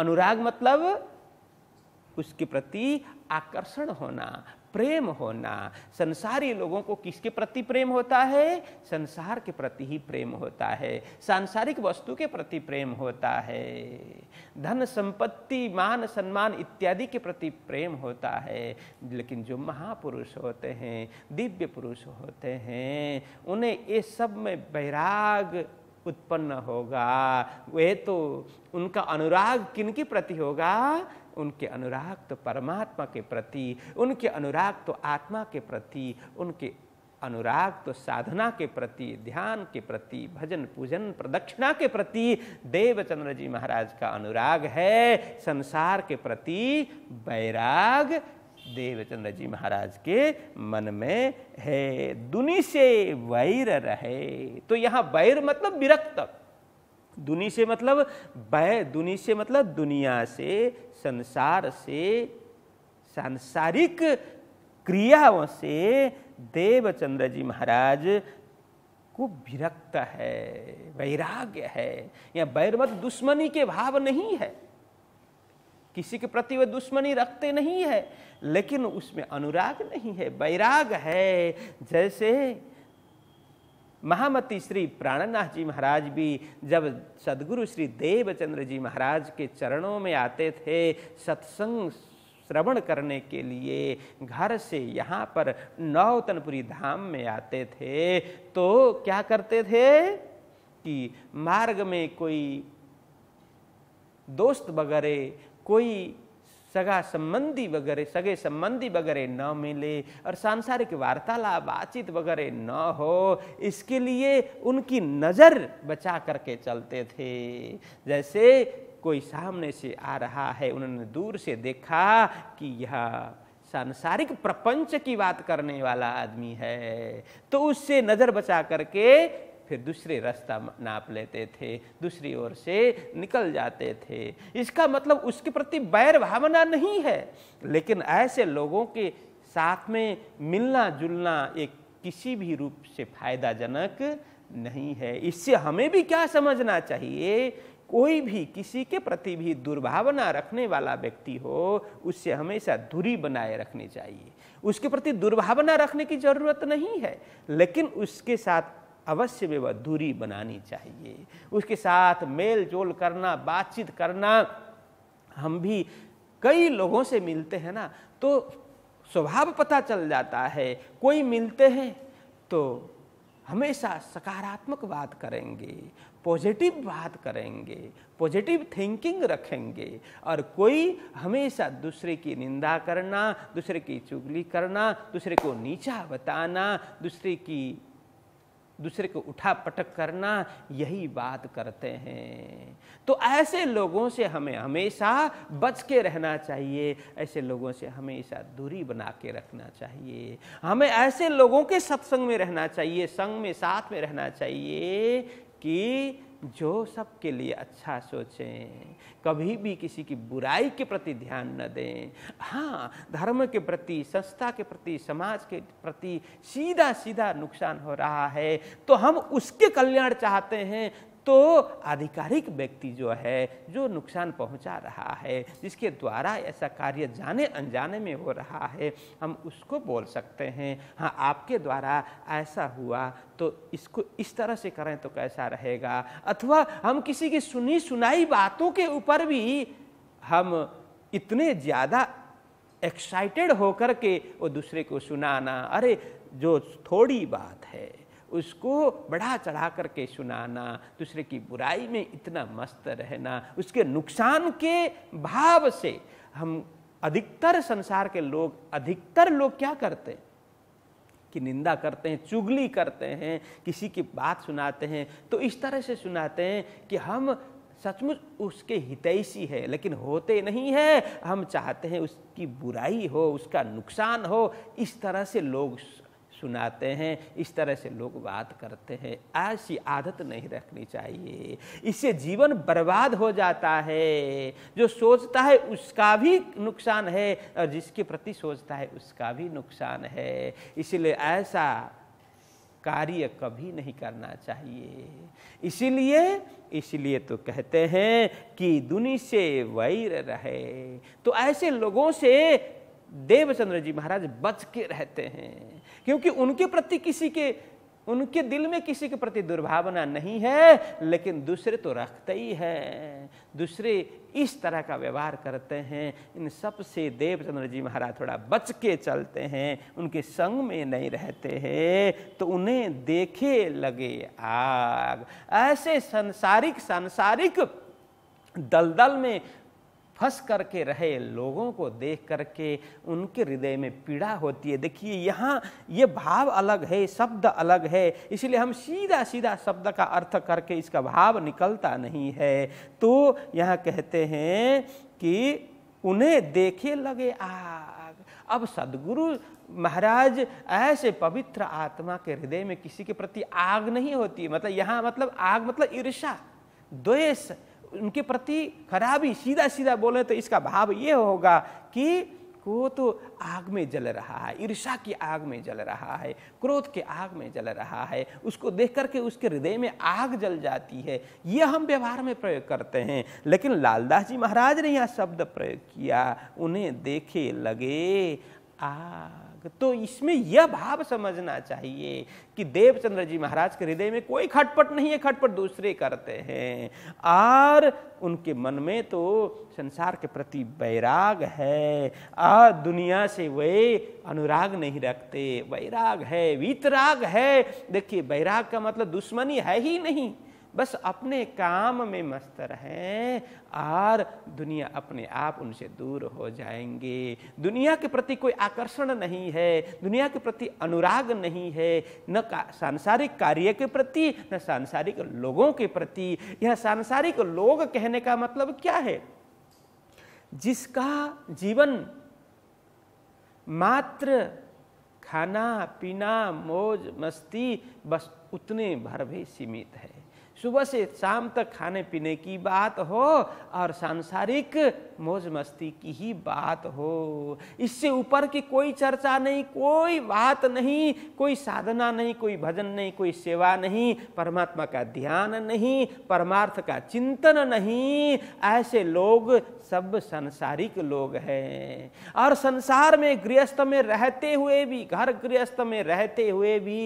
[SPEAKER 1] अनुराग मतलब उसके प्रति आकर्षण होना प्रेम होना संसारी लोगों को किसके प्रति प्रेम होता है संसार के प्रति ही प्रेम होता है सांसारिक वस्तु के प्रति प्रेम होता है धन संपत्ति मान सम्मान इत्यादि के प्रति प्रेम होता है लेकिन जो महापुरुष होते हैं दिव्य पुरुष होते हैं उन्हें ये सब में वैराग उत्पन्न होगा वे तो उनका अनुराग किन प्रति होगा उनके अनुराग तो परमात्मा के प्रति उनके अनुराग तो आत्मा के प्रति उनके अनुराग तो साधना के प्रति ध्यान के प्रति भजन पूजन प्रदक्षिणा के प्रति देवचंद्र जी महाराज का अनुराग है संसार के प्रति वैराग देवचंद्र जी महाराज के मन में है दुनि से वैर रहे तो यहाँ वैर मतलब विरक्त दुनि से मतलब वै दुनि से मतलब दुनिया से संसार से सांसारिक क्रियाओं से देवचंद्र जी महाराज को विरक्त है वैराग्य है या वैर मतलब दुश्मनी के भाव नहीं है किसी के प्रति वे दुश्मनी रखते नहीं है लेकिन उसमें अनुराग नहीं है वैराग है जैसे महामती श्री प्राणनाथ जी महाराज भी जब सदगुरु श्री देवचंद्र जी महाराज के चरणों में आते थे सत्संग श्रवण करने के लिए घर से यहाँ पर नौतनपुरी धाम में आते थे तो क्या करते थे कि मार्ग में कोई दोस्त वगैरह कोई सगा संबंधी वगैरह सगे संबंधी वगैरह न मिले और सांसारिक वार्तालाप बातचीत वगैरह न हो इसके लिए उनकी नज़र बचा करके चलते थे जैसे कोई सामने से आ रहा है उन्होंने दूर से देखा कि यह सांसारिक प्रपंच की बात करने वाला आदमी है तो उससे नज़र बचा करके फिर दूसरे रास्ता नाप लेते थे दूसरी ओर से निकल जाते थे इसका मतलब उसके प्रति बैर भावना नहीं है लेकिन ऐसे लोगों के साथ में मिलना जुलना एक किसी भी रूप से फायदाजनक नहीं है इससे हमें भी क्या समझना चाहिए कोई भी किसी के प्रति भी दुर्भावना रखने वाला व्यक्ति हो उससे हमेशा दूरी बनाए रखनी चाहिए उसके प्रति दुर्भावना रखने की जरूरत नहीं है लेकिन उसके साथ अवश्य में दूरी बनानी चाहिए उसके साथ मेल जोल करना बातचीत करना हम भी कई लोगों से मिलते हैं ना तो स्वभाव पता चल जाता है कोई मिलते हैं तो हमेशा सकारात्मक बात करेंगे पॉजिटिव बात करेंगे पॉजिटिव थिंकिंग रखेंगे और कोई हमेशा दूसरे की निंदा करना दूसरे की चुगली करना दूसरे को नीचा बताना दूसरे की दूसरे को उठा पटक करना यही बात करते हैं तो ऐसे लोगों से हमें हमेशा बच के रहना चाहिए ऐसे लोगों से हमेशा दूरी बना के रखना चाहिए हमें ऐसे लोगों के सत्संग में रहना चाहिए संग में साथ में रहना चाहिए कि जो सबके लिए अच्छा सोचें कभी भी किसी की बुराई के प्रति ध्यान न दें हाँ धर्म के प्रति संस्था के प्रति समाज के प्रति सीधा सीधा नुकसान हो रहा है तो हम उसके कल्याण चाहते हैं तो आधिकारिक व्यक्ति जो है जो नुकसान पहुंचा रहा है जिसके द्वारा ऐसा कार्य जाने अनजाने में हो रहा है हम उसको बोल सकते हैं हाँ आपके द्वारा ऐसा हुआ तो इसको इस तरह से करें तो कैसा रहेगा अथवा हम किसी की सुनी सुनाई बातों के ऊपर भी हम इतने ज़्यादा एक्साइटेड होकर के वो दूसरे को सुनाना अरे जो थोड़ी बात है उसको बढ़ा चढ़ा करके सुनाना दूसरे की बुराई में इतना मस्त रहना उसके नुकसान के भाव से हम अधिकतर संसार के लोग अधिकतर लोग क्या करते हैं कि निंदा करते हैं चुगली करते हैं किसी की बात सुनाते हैं तो इस तरह से सुनाते हैं कि हम सचमुच उसके हितैषी है लेकिन होते नहीं है हम चाहते हैं उसकी बुराई हो उसका नुकसान हो इस तरह से लोग सुनाते हैं इस तरह से लोग बात करते हैं ऐसी आदत नहीं रखनी चाहिए इससे जीवन बर्बाद हो जाता है जो सोचता है उसका भी नुकसान है और जिसके प्रति सोचता है उसका भी नुकसान है इसलिए ऐसा कार्य कभी नहीं करना चाहिए इसीलिए इसलिए तो कहते हैं कि दुनि से वैर रहे तो ऐसे लोगों से देवचंद्र जी महाराज बच के रहते हैं क्योंकि उनके प्रति किसी के उनके दिल में किसी के प्रति दुर्भावना नहीं है लेकिन दूसरे तो रखते ही हैं दूसरे इस तरह का व्यवहार करते हैं इन सब से देवचंद्र जी महाराज थोड़ा बच के चलते हैं उनके संग में नहीं रहते हैं तो उन्हें देखे लगे आग ऐसे संसारिक सांसारिक दलदल में फंस करके रहे लोगों को देख करके उनके हृदय में पीड़ा होती है देखिए यहाँ ये भाव अलग है शब्द अलग है इसलिए हम सीधा सीधा शब्द का अर्थ करके इसका भाव निकलता नहीं है तो यहाँ कहते हैं कि उन्हें देखे लगे आग अब सदगुरु महाराज ऐसे पवित्र आत्मा के हृदय में किसी के प्रति आग नहीं होती मतलब यहाँ मतलब आग मतलब ईर्षा द्वेष उनके प्रति खराबी सीधा सीधा बोले तो इसका भाव ये होगा कि वो तो आग में जल रहा है ईर्षा की आग में जल रहा है क्रोध के आग में जल रहा है उसको देख करके उसके हृदय में आग जल जाती है ये हम व्यवहार में प्रयोग करते हैं लेकिन लालदास जी महाराज ने यह शब्द प्रयोग किया उन्हें देखे लगे आ तो इसमें यह भाव समझना चाहिए कि देवचंद्र जी महाराज के हृदय में कोई खटपट नहीं है खटपट दूसरे करते हैं और उनके मन में तो संसार के प्रति वैराग है और दुनिया से वे अनुराग नहीं रखते वैराग है वितराग है देखिए वैराग का मतलब दुश्मनी है ही नहीं बस अपने काम में मस्त रहें और दुनिया अपने आप उनसे दूर हो जाएंगे दुनिया के प्रति कोई आकर्षण नहीं है दुनिया के प्रति अनुराग नहीं है न का, सांसारिक कार्य के प्रति न सांसारिक लोगों के प्रति यह सांसारिक लोग कहने का मतलब क्या है जिसका जीवन मात्र खाना पीना मौज मस्ती बस उतने भर भी सीमित है सुबह से शाम तक खाने पीने की बात हो और सांसारिक मौज मस्ती की ही बात हो इससे ऊपर की कोई चर्चा नहीं कोई बात नहीं कोई साधना नहीं कोई भजन नहीं कोई सेवा नहीं परमात्मा का ध्यान नहीं परमार्थ का चिंतन नहीं ऐसे लोग सब संसारिक लोग हैं और संसार में गृहस्थ में रहते हुए भी घर गृहस्थ में रहते हुए भी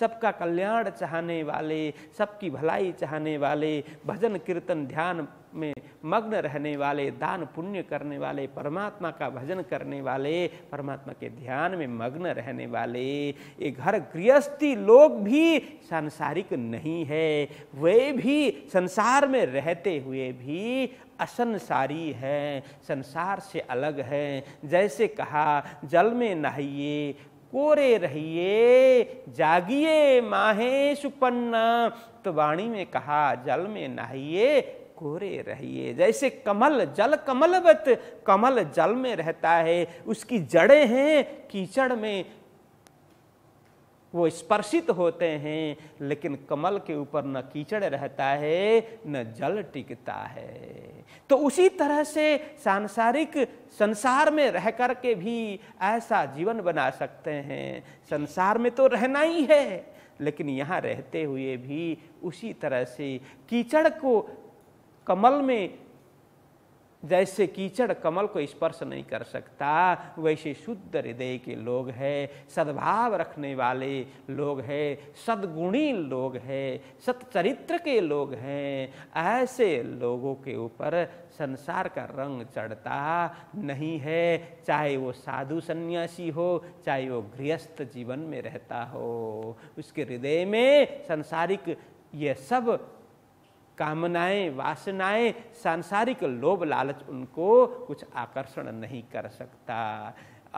[SPEAKER 1] सबका कल्याण चाहने वाले सबकी भलाई चाहने वाले भजन कीर्तन ध्यान में मग्न रहने वाले दान पुण्य करने वाले परमात्मा का भजन करने वाले परमात्मा के ध्यान में मग्न रहने वाले ये घर गृहस्थी लोग भी सांसारिक नहीं है वे भी संसार में रहते हुए भी असंसारी हैं संसार से अलग हैं जैसे कहा जल में नहाइए कोरे रहिए जागिए माहे सुपन्ना तो वाणी में कहा जल में नहाइए कोरे रहिए जैसे कमल जल कमलवत कमल जल में रहता है उसकी जड़ें हैं कीचड़ में वो स्पर्शित होते हैं लेकिन कमल के ऊपर न कीचड़ रहता है न जल टिकता है तो उसी तरह से सांसारिक संसार में रह कर के भी ऐसा जीवन बना सकते हैं संसार में तो रहना ही है लेकिन यहाँ रहते हुए भी उसी तरह से कीचड़ को कमल में जैसे कीचड़ कमल को स्पर्श नहीं कर सकता वैसे शुद्ध हृदय के लोग हैं सद्भाव रखने वाले लोग हैं सद्गुणी लोग हैं सतचरित्र के लोग हैं ऐसे लोगों के ऊपर संसार का रंग चढ़ता नहीं है चाहे वो साधु सन्यासी हो चाहे वो गृहस्थ जीवन में रहता हो उसके हृदय में संसारिक ये सब कामनाएं वासनाएं सांसारिक लोभ लालच उनको कुछ आकर्षण नहीं कर सकता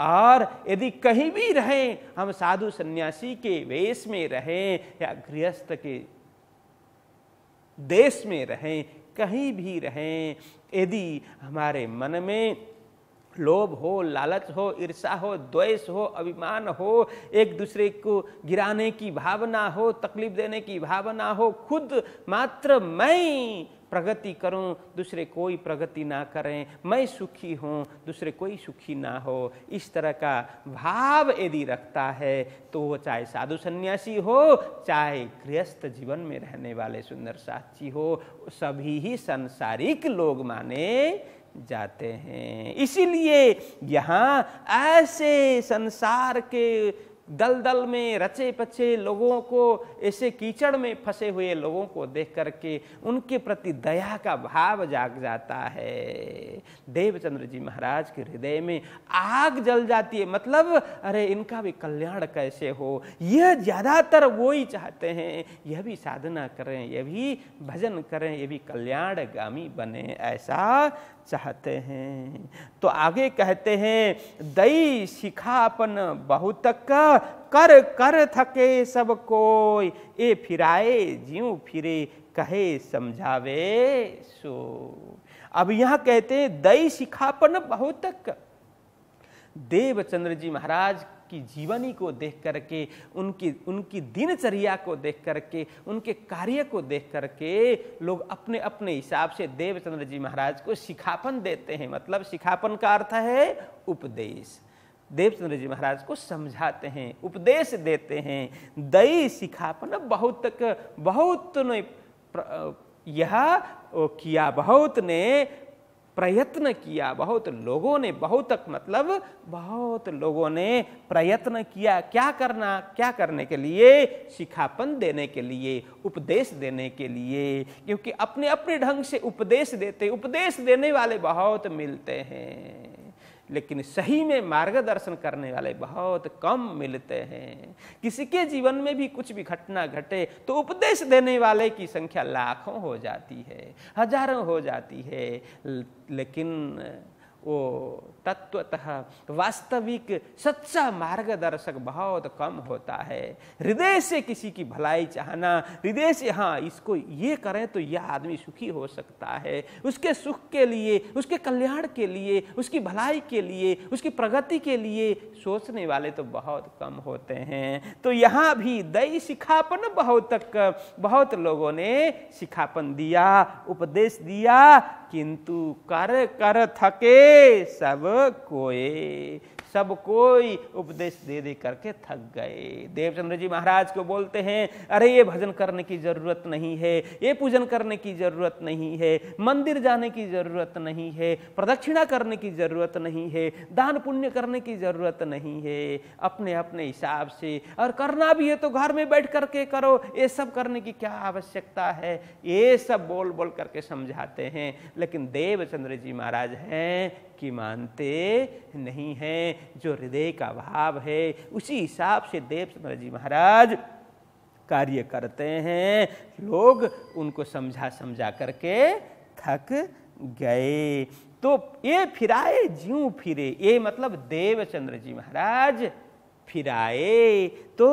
[SPEAKER 1] और यदि कहीं भी रहें हम साधु सन्यासी के वेश में रहें या गृहस्थ के देश में रहें कहीं भी रहें यदि हमारे मन में लोभ हो लालच हो ईर्षा हो द्वेष हो अभिमान हो एक दूसरे को गिराने की भावना हो तकलीफ देने की भावना हो खुद मात्र मैं प्रगति करूं दूसरे कोई प्रगति ना करें मैं सुखी हूं दूसरे कोई सुखी ना हो इस तरह का भाव यदि रखता है तो वो चाहे साधु सन्यासी हो चाहे गृहस्थ जीवन में रहने वाले सुंदर साक्षी हो सभी ही संसारिक लोग माने जाते हैं इसीलिए यहाँ ऐसे संसार के दलदल में रचे पचे लोगों को ऐसे कीचड़ में फंसे हुए लोगों को देख करके उनके प्रति दया का भाव जाग जाता है देवचंद्र जी महाराज के हृदय में आग जल जाती है मतलब अरे इनका भी कल्याण कैसे हो यह ज़्यादातर वो ही चाहते हैं यह भी साधना करें यह भी भजन करें यह भी कल्याणगामी बने ऐसा चाहते हैं तो आगे कहते हैं दई शिखापन बहुत कर कर थके सब कोई ए फिराए जीव फिरे कहे समझावे सो अब यहां कहते हैं दई शिखापन बहुत देवचंद्र जी महाराज की जीवनी को देख करके उनकी उनकी दिनचर्या को देख करके उनके कार्य को देख करके लोग अपने अपने हिसाब से देवचंद्र जी महाराज को सिखापन देते हैं मतलब सिखापन का अर्थ है उपदेश देवचंद्र जी महाराज को समझाते हैं उपदेश देते हैं दई सिखापन बहुत तक बहुत यह किया बहुत ने प्रयत्न किया बहुत लोगों ने बहुत तक मतलब बहुत लोगों ने प्रयत्न किया क्या करना क्या करने के लिए शिखापन देने के लिए उपदेश देने के लिए क्योंकि अपने अपने ढंग से उपदेश देते उपदेश देने वाले बहुत मिलते हैं लेकिन सही में मार्गदर्शन करने वाले बहुत कम मिलते हैं किसी के जीवन में भी कुछ भी घटना घटे तो उपदेश देने वाले की संख्या लाखों हो जाती है हजारों हो जाती है लेकिन वो तत्वतः वास्तविक सच्चा मार्गदर्शक बहुत कम होता है हृदय से किसी की भलाई चाहना हृदय से हाँ इसको ये करें तो यह आदमी सुखी हो सकता है उसके सुख के लिए उसके कल्याण के लिए उसकी भलाई के लिए उसकी प्रगति के लिए सोचने वाले तो बहुत कम होते हैं तो यहाँ भी दई सिखापन बहुत तक बहुत लोगों ने सिखापन दिया उपदेश दिया किंतु कर कर थके सब कोई सब कोई उपदेश दे दे करके थक गए देवचंद्र जी महाराज को बोलते हैं अरे ये भजन करने की ज़रूरत नहीं है ये पूजन करने की ज़रूरत नहीं है मंदिर जाने की ज़रूरत नहीं है प्रदक्षिणा करने की ज़रूरत नहीं है दान पुण्य करने की ज़रूरत नहीं है अपने अपने हिसाब से और करना भी है तो घर में बैठ करके करो ये सब करने की क्या आवश्यकता है ये सब बोल बोल करके समझाते हैं लेकिन देवचंद्र जी महाराज हैं कि मानते नहीं हैं जो हृदय का भाव है उसी हिसाब से देव सिमर जी महाराज कार्य करते हैं लोग उनको समझा समझा करके थक गए तो ये फिराए ज्यों फिरे ये मतलब देवचंद्र जी महाराज फिराए तो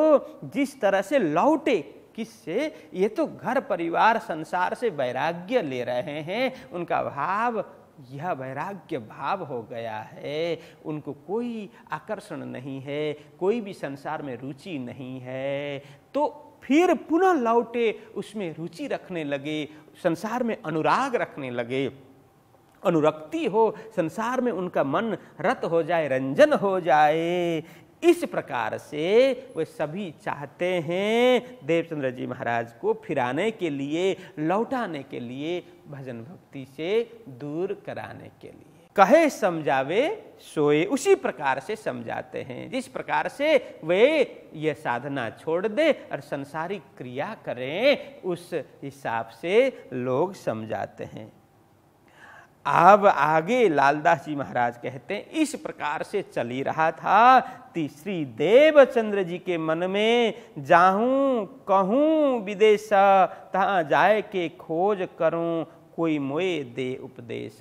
[SPEAKER 1] जिस तरह से लौटे किससे ये तो घर परिवार संसार से वैराग्य ले रहे हैं उनका भाव यह वैराग्य भाव हो गया है उनको कोई आकर्षण नहीं है कोई भी संसार में रुचि नहीं है तो फिर पुनः लौटे उसमें रुचि रखने लगे संसार में अनुराग रखने लगे अनुरक्ति हो संसार में उनका मन रत हो जाए रंजन हो जाए इस प्रकार से वे सभी चाहते हैं देवचंद्र जी महाराज को फिराने के लिए लौटाने के लिए भजन भक्ति से दूर कराने के लिए कहे समझावे सोए उसी प्रकार से समझाते हैं जिस प्रकार से वे यह साधना छोड़ दे और संसारिक क्रिया करें उस हिसाब से लोग समझाते हैं अब आगे लालदास जी महाराज कहते हैं इस प्रकार से चली रहा था तीसरी देवचंद्र जी के मन में जाहूं कहूं विदेश तहाँ जाए के खोज करूं कोई मोए दे उपदेश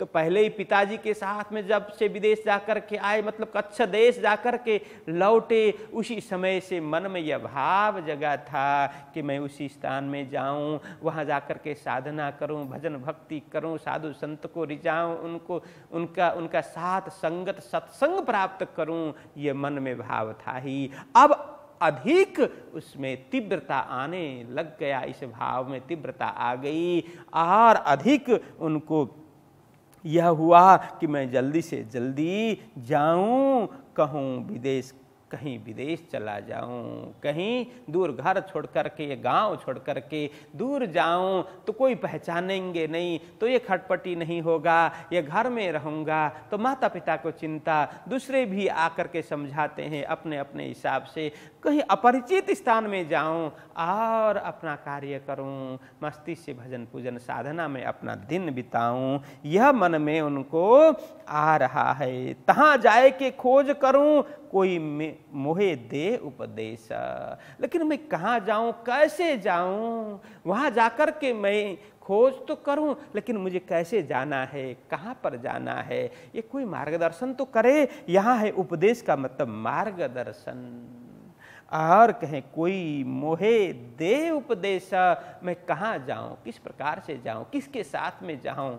[SPEAKER 1] तो पहले ही पिताजी के साथ में जब से विदेश जाकर के आए मतलब कच्छ देश जाकर के लौटे उसी समय से मन में यह भाव जगा था कि मैं उसी स्थान में जाऊं वहां जाकर के साधना करूं भजन भक्ति करूं साधु संत को रिजाऊं उनको उनका उनका साथ संगत सत्संग प्राप्त करूं यह मन में भाव था ही अब अधिक उसमें तीव्रता आने लग गया इस भाव में तीव्रता आ गई और अधिक उनको यह हुआ कि मैं जल्दी से जल्दी जाऊं कहूं विदेश कहीं विदेश चला जाऊं कहीं दूर घर छोड़ कर के गांव छोड़ कर के दूर जाऊं तो कोई पहचानेंगे नहीं तो ये खटपटी नहीं होगा ये घर में रहूंगा तो माता पिता को चिंता दूसरे भी आकर के समझाते हैं अपने अपने हिसाब से कहीं अपरिचित स्थान में जाऊं और अपना कार्य करूं मस्ती से भजन पूजन साधना में अपना दिन बिताऊं यह मन में उनको आ रहा है कहाँ जाए के खोज करूं कोई मोहे दे उपदेश लेकिन मैं कहाँ जाऊँ कैसे जाऊँ वहाँ जाकर के मैं खोज तो करूं लेकिन मुझे कैसे जाना है कहाँ पर जाना है ये कोई मार्गदर्शन तो करे यहाँ है उपदेश का मतलब मार्गदर्शन और कहें कोई मोहे दे उपदेश मैं कहाँ जाऊँ किस प्रकार से जाऊँ किसके साथ में जाऊँ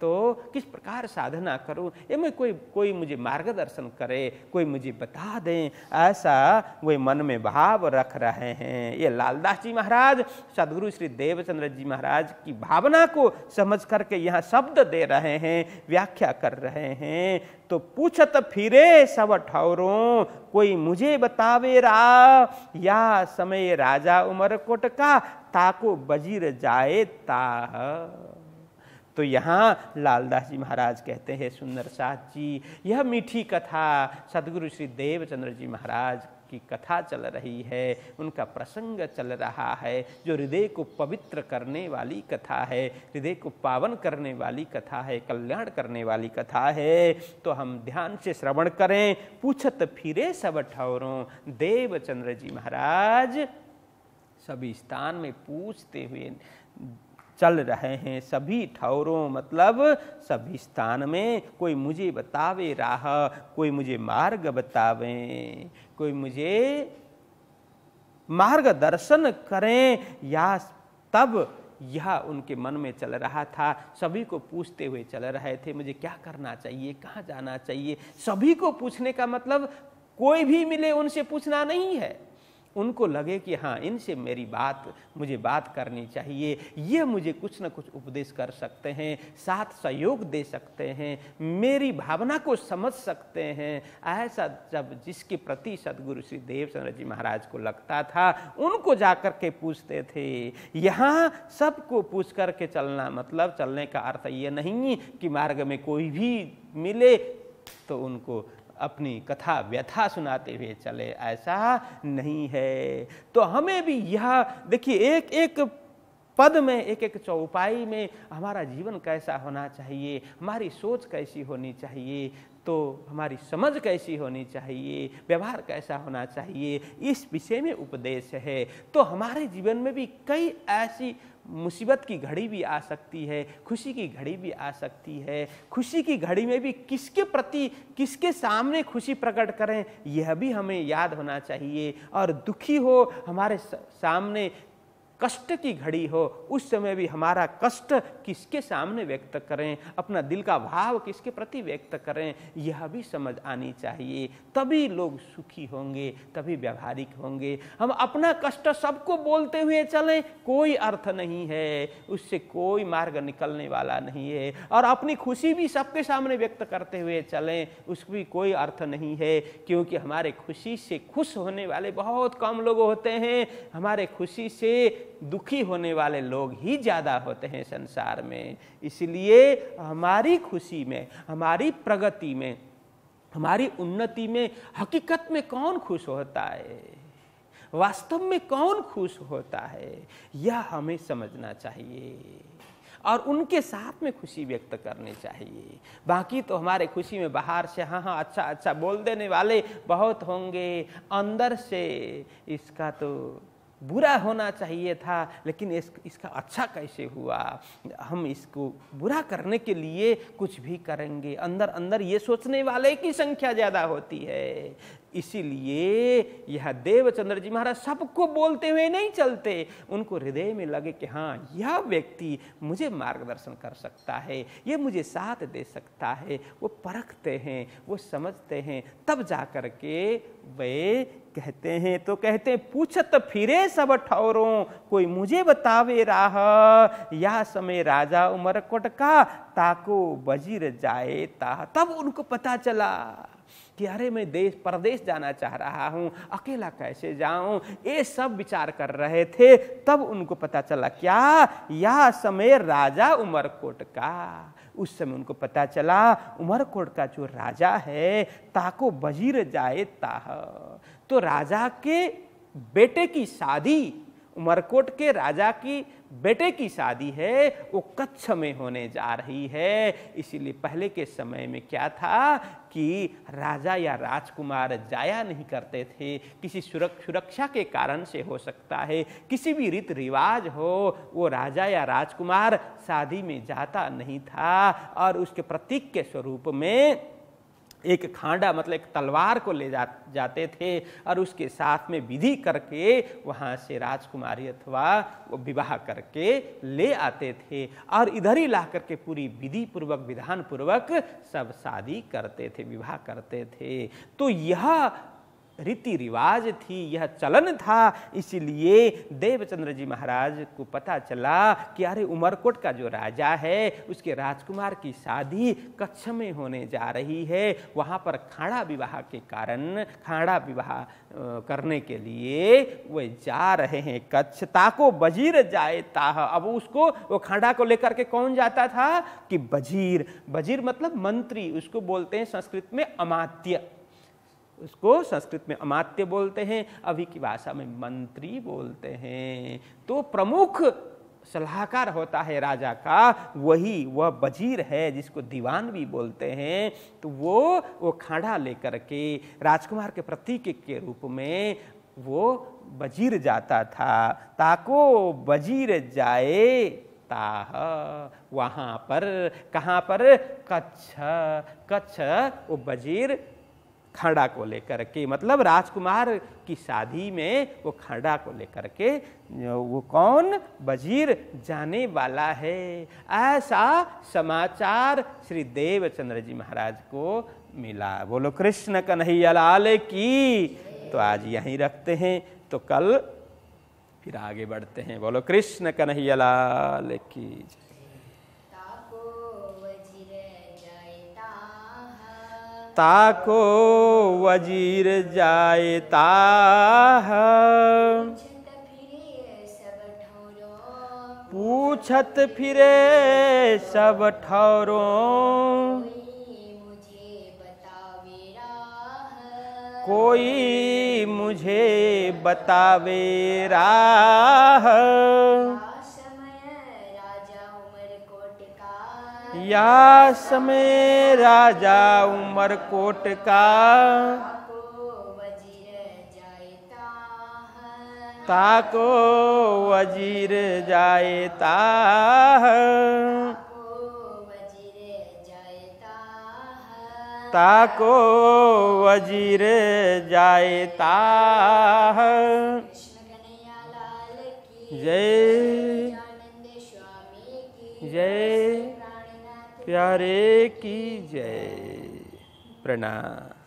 [SPEAKER 1] तो किस प्रकार साधना करूं ये मैं कोई कोई मुझे मार्गदर्शन करे कोई मुझे बता दें ऐसा वे मन में भाव रख रहे हैं ये लालदास जी महाराज सदगुरु श्री देवचंद्र जी महाराज की भावना को समझ करके यहाँ शब्द दे रहे हैं व्याख्या कर रहे हैं तो पूछत फिरे सब ठौरों कोई मुझे बतावे रा या समय राजा उमर कोट का ताको बजीर जाए ता तो यहाँ लालदास जी महाराज कहते हैं सुंदर साथ जी यह मीठी कथा सदगुरु श्री देवचंद्र जी महाराज की कथा चल रही है उनका प्रसंग चल रहा है जो हृदय को पवित्र करने वाली कथा है हृदय को पावन करने वाली कथा है कल्याण करने वाली कथा है तो हम ध्यान से श्रवण करें पूछत फिरे सब ठौरों देवचंद्र जी महाराज सभी स्थान में पूछते हुए चल रहे हैं सभी ठौरों मतलब सभी स्थान में कोई मुझे बतावे राह कोई मुझे मार्ग बतावे कोई मुझे मार्गदर्शन करें या तब यह उनके मन में चल रहा था सभी को पूछते हुए चल रहे थे मुझे क्या करना चाहिए कहाँ जाना चाहिए सभी को पूछने का मतलब कोई भी मिले उनसे पूछना नहीं है उनको लगे कि हाँ इनसे मेरी बात मुझे बात करनी चाहिए ये मुझे कुछ ना कुछ उपदेश कर सकते हैं साथ सहयोग दे सकते हैं मेरी भावना को समझ सकते हैं ऐसा जब जिसके प्रति सदगुरु श्री देव चंद्र जी महाराज को लगता था उनको जाकर के पूछते थे यहाँ सबको पूछ कर के चलना मतलब चलने का अर्थ ये नहीं कि मार्ग में कोई भी मिले तो उनको अपनी कथा व्यथा सुनाते हुए चले ऐसा नहीं है तो हमें भी यह देखिए एक एक पद में एक एक चौपाई में हमारा जीवन कैसा होना चाहिए हमारी सोच कैसी होनी चाहिए तो हमारी समझ कैसी होनी चाहिए व्यवहार कैसा होना चाहिए इस विषय में उपदेश है तो हमारे जीवन में भी कई ऐसी मुसीबत की घड़ी भी आ सकती है खुशी की घड़ी भी आ सकती है खुशी की घड़ी में भी किसके प्रति किसके सामने खुशी प्रकट करें यह भी हमें याद होना चाहिए और दुखी हो हमारे सामने कष्ट की घड़ी हो उस समय भी हमारा कष्ट किसके सामने व्यक्त करें अपना दिल का भाव किसके प्रति व्यक्त करें यह भी समझ आनी चाहिए तभी लोग सुखी होंगे तभी व्यवहारिक होंगे हम अपना कष्ट सबको बोलते हुए चलें कोई अर्थ नहीं है उससे कोई मार्ग निकलने वाला नहीं है और अपनी खुशी भी सबके सामने व्यक्त करते हुए चलें उसमें भी कोई अर्थ नहीं है क्योंकि हमारे खुशी से खुश होने वाले बहुत कम लोग होते हैं हमारे खुशी से दुखी होने वाले लोग ही ज़्यादा होते हैं संसार में इसलिए हमारी खुशी में हमारी प्रगति में हमारी उन्नति में हकीकत में कौन खुश होता है वास्तव में कौन खुश होता है यह हमें समझना चाहिए और उनके साथ में खुशी व्यक्त करनी चाहिए बाकी तो हमारे खुशी में बाहर से हाँ हाँ अच्छा अच्छा बोल देने वाले बहुत होंगे अंदर से इसका तो बुरा होना चाहिए था लेकिन इस, इसका अच्छा कैसे हुआ हम इसको बुरा करने के लिए कुछ भी करेंगे अंदर अंदर ये सोचने वाले की संख्या ज़्यादा होती है इसीलिए यह देवचंद्र जी महाराज सबको बोलते हुए नहीं चलते उनको हृदय में लगे कि हाँ यह व्यक्ति मुझे मार्गदर्शन कर सकता है ये मुझे साथ दे सकता है वो परखते हैं वो समझते हैं तब जा कर के वे कहते हैं तो कहते हैं पूछत फिरे सब ठौरों कोई मुझे बतावे राह या समय राजा उमरकोट का ताको बजीर जाए ता तब उनको पता चला कि अरे मैं देश परदेश जाना चाह रहा हूँ अकेला कैसे जाऊँ ये सब विचार कर रहे थे तब उनको पता चला क्या या समय राजा उमरकोट का उस समय उनको पता चला उमरकोट का जो राजा है ताको बजीर जाए ताह तो राजा के बेटे की शादी उमरकोट के राजा की बेटे की शादी है वो कच्छ में होने जा रही है इसीलिए पहले के समय में क्या था कि राजा या राजकुमार जाया नहीं करते थे किसी सुरक्षा के कारण से हो सकता है किसी भी रीत रिवाज हो वो राजा या राजकुमार शादी में जाता नहीं था और उसके प्रतीक के स्वरूप में एक खांडा मतलब एक तलवार को ले जा जाते थे और उसके साथ में विधि करके वहाँ से राजकुमारी अथवा विवाह करके ले आते थे और इधर ही ला करके पूरी विधि पूर्वक विधान पूर्वक सब शादी करते थे विवाह करते थे तो यह रीति रिवाज थी यह चलन था इसीलिए देवचंद्र जी महाराज को पता चला कि अरे उमरकोट का जो राजा है उसके राजकुमार की शादी कच्छ में होने जा रही है वहाँ पर खाड़ा विवाह के कारण खाड़ा विवाह करने के लिए वे जा रहे हैं कच्छ ताको बजीर जाए ताह अब उसको वो खाड़ा को लेकर के कौन जाता था कि बजीर बजीर मतलब मंत्री उसको बोलते हैं संस्कृत में अमात्य उसको संस्कृत में अमात्य बोलते हैं अभी की भाषा में मंत्री बोलते हैं तो प्रमुख सलाहकार होता है राजा का वही वह वजीर है जिसको दीवान भी बोलते हैं तो वो वो खाड़ा लेकर के राजकुमार के प्रतीक के रूप में वो वजीर जाता था ताको वजीर जाए ताह वहाँ पर कहाँ पर कच्छ कच्छ वो वजीर खड़ा को लेकर के मतलब राजकुमार की शादी में वो खड़ा को लेकर के वो कौन वजीर जाने वाला है ऐसा समाचार श्री देवचंद्र जी महाराज को मिला बोलो कृष्ण कन्हैया लाल की तो आज यहीं रखते हैं तो कल फिर आगे बढ़ते हैं बोलो कृष्ण कन्हैया लाल की ताको वजीर जायता पूछत फिरे सब ठौरों कोई मुझे बतावे राह या समय राजा उमर कोट का ताको वजीर जाए ताको वजीर जाए जय जय प्यारे की जय प्रणाम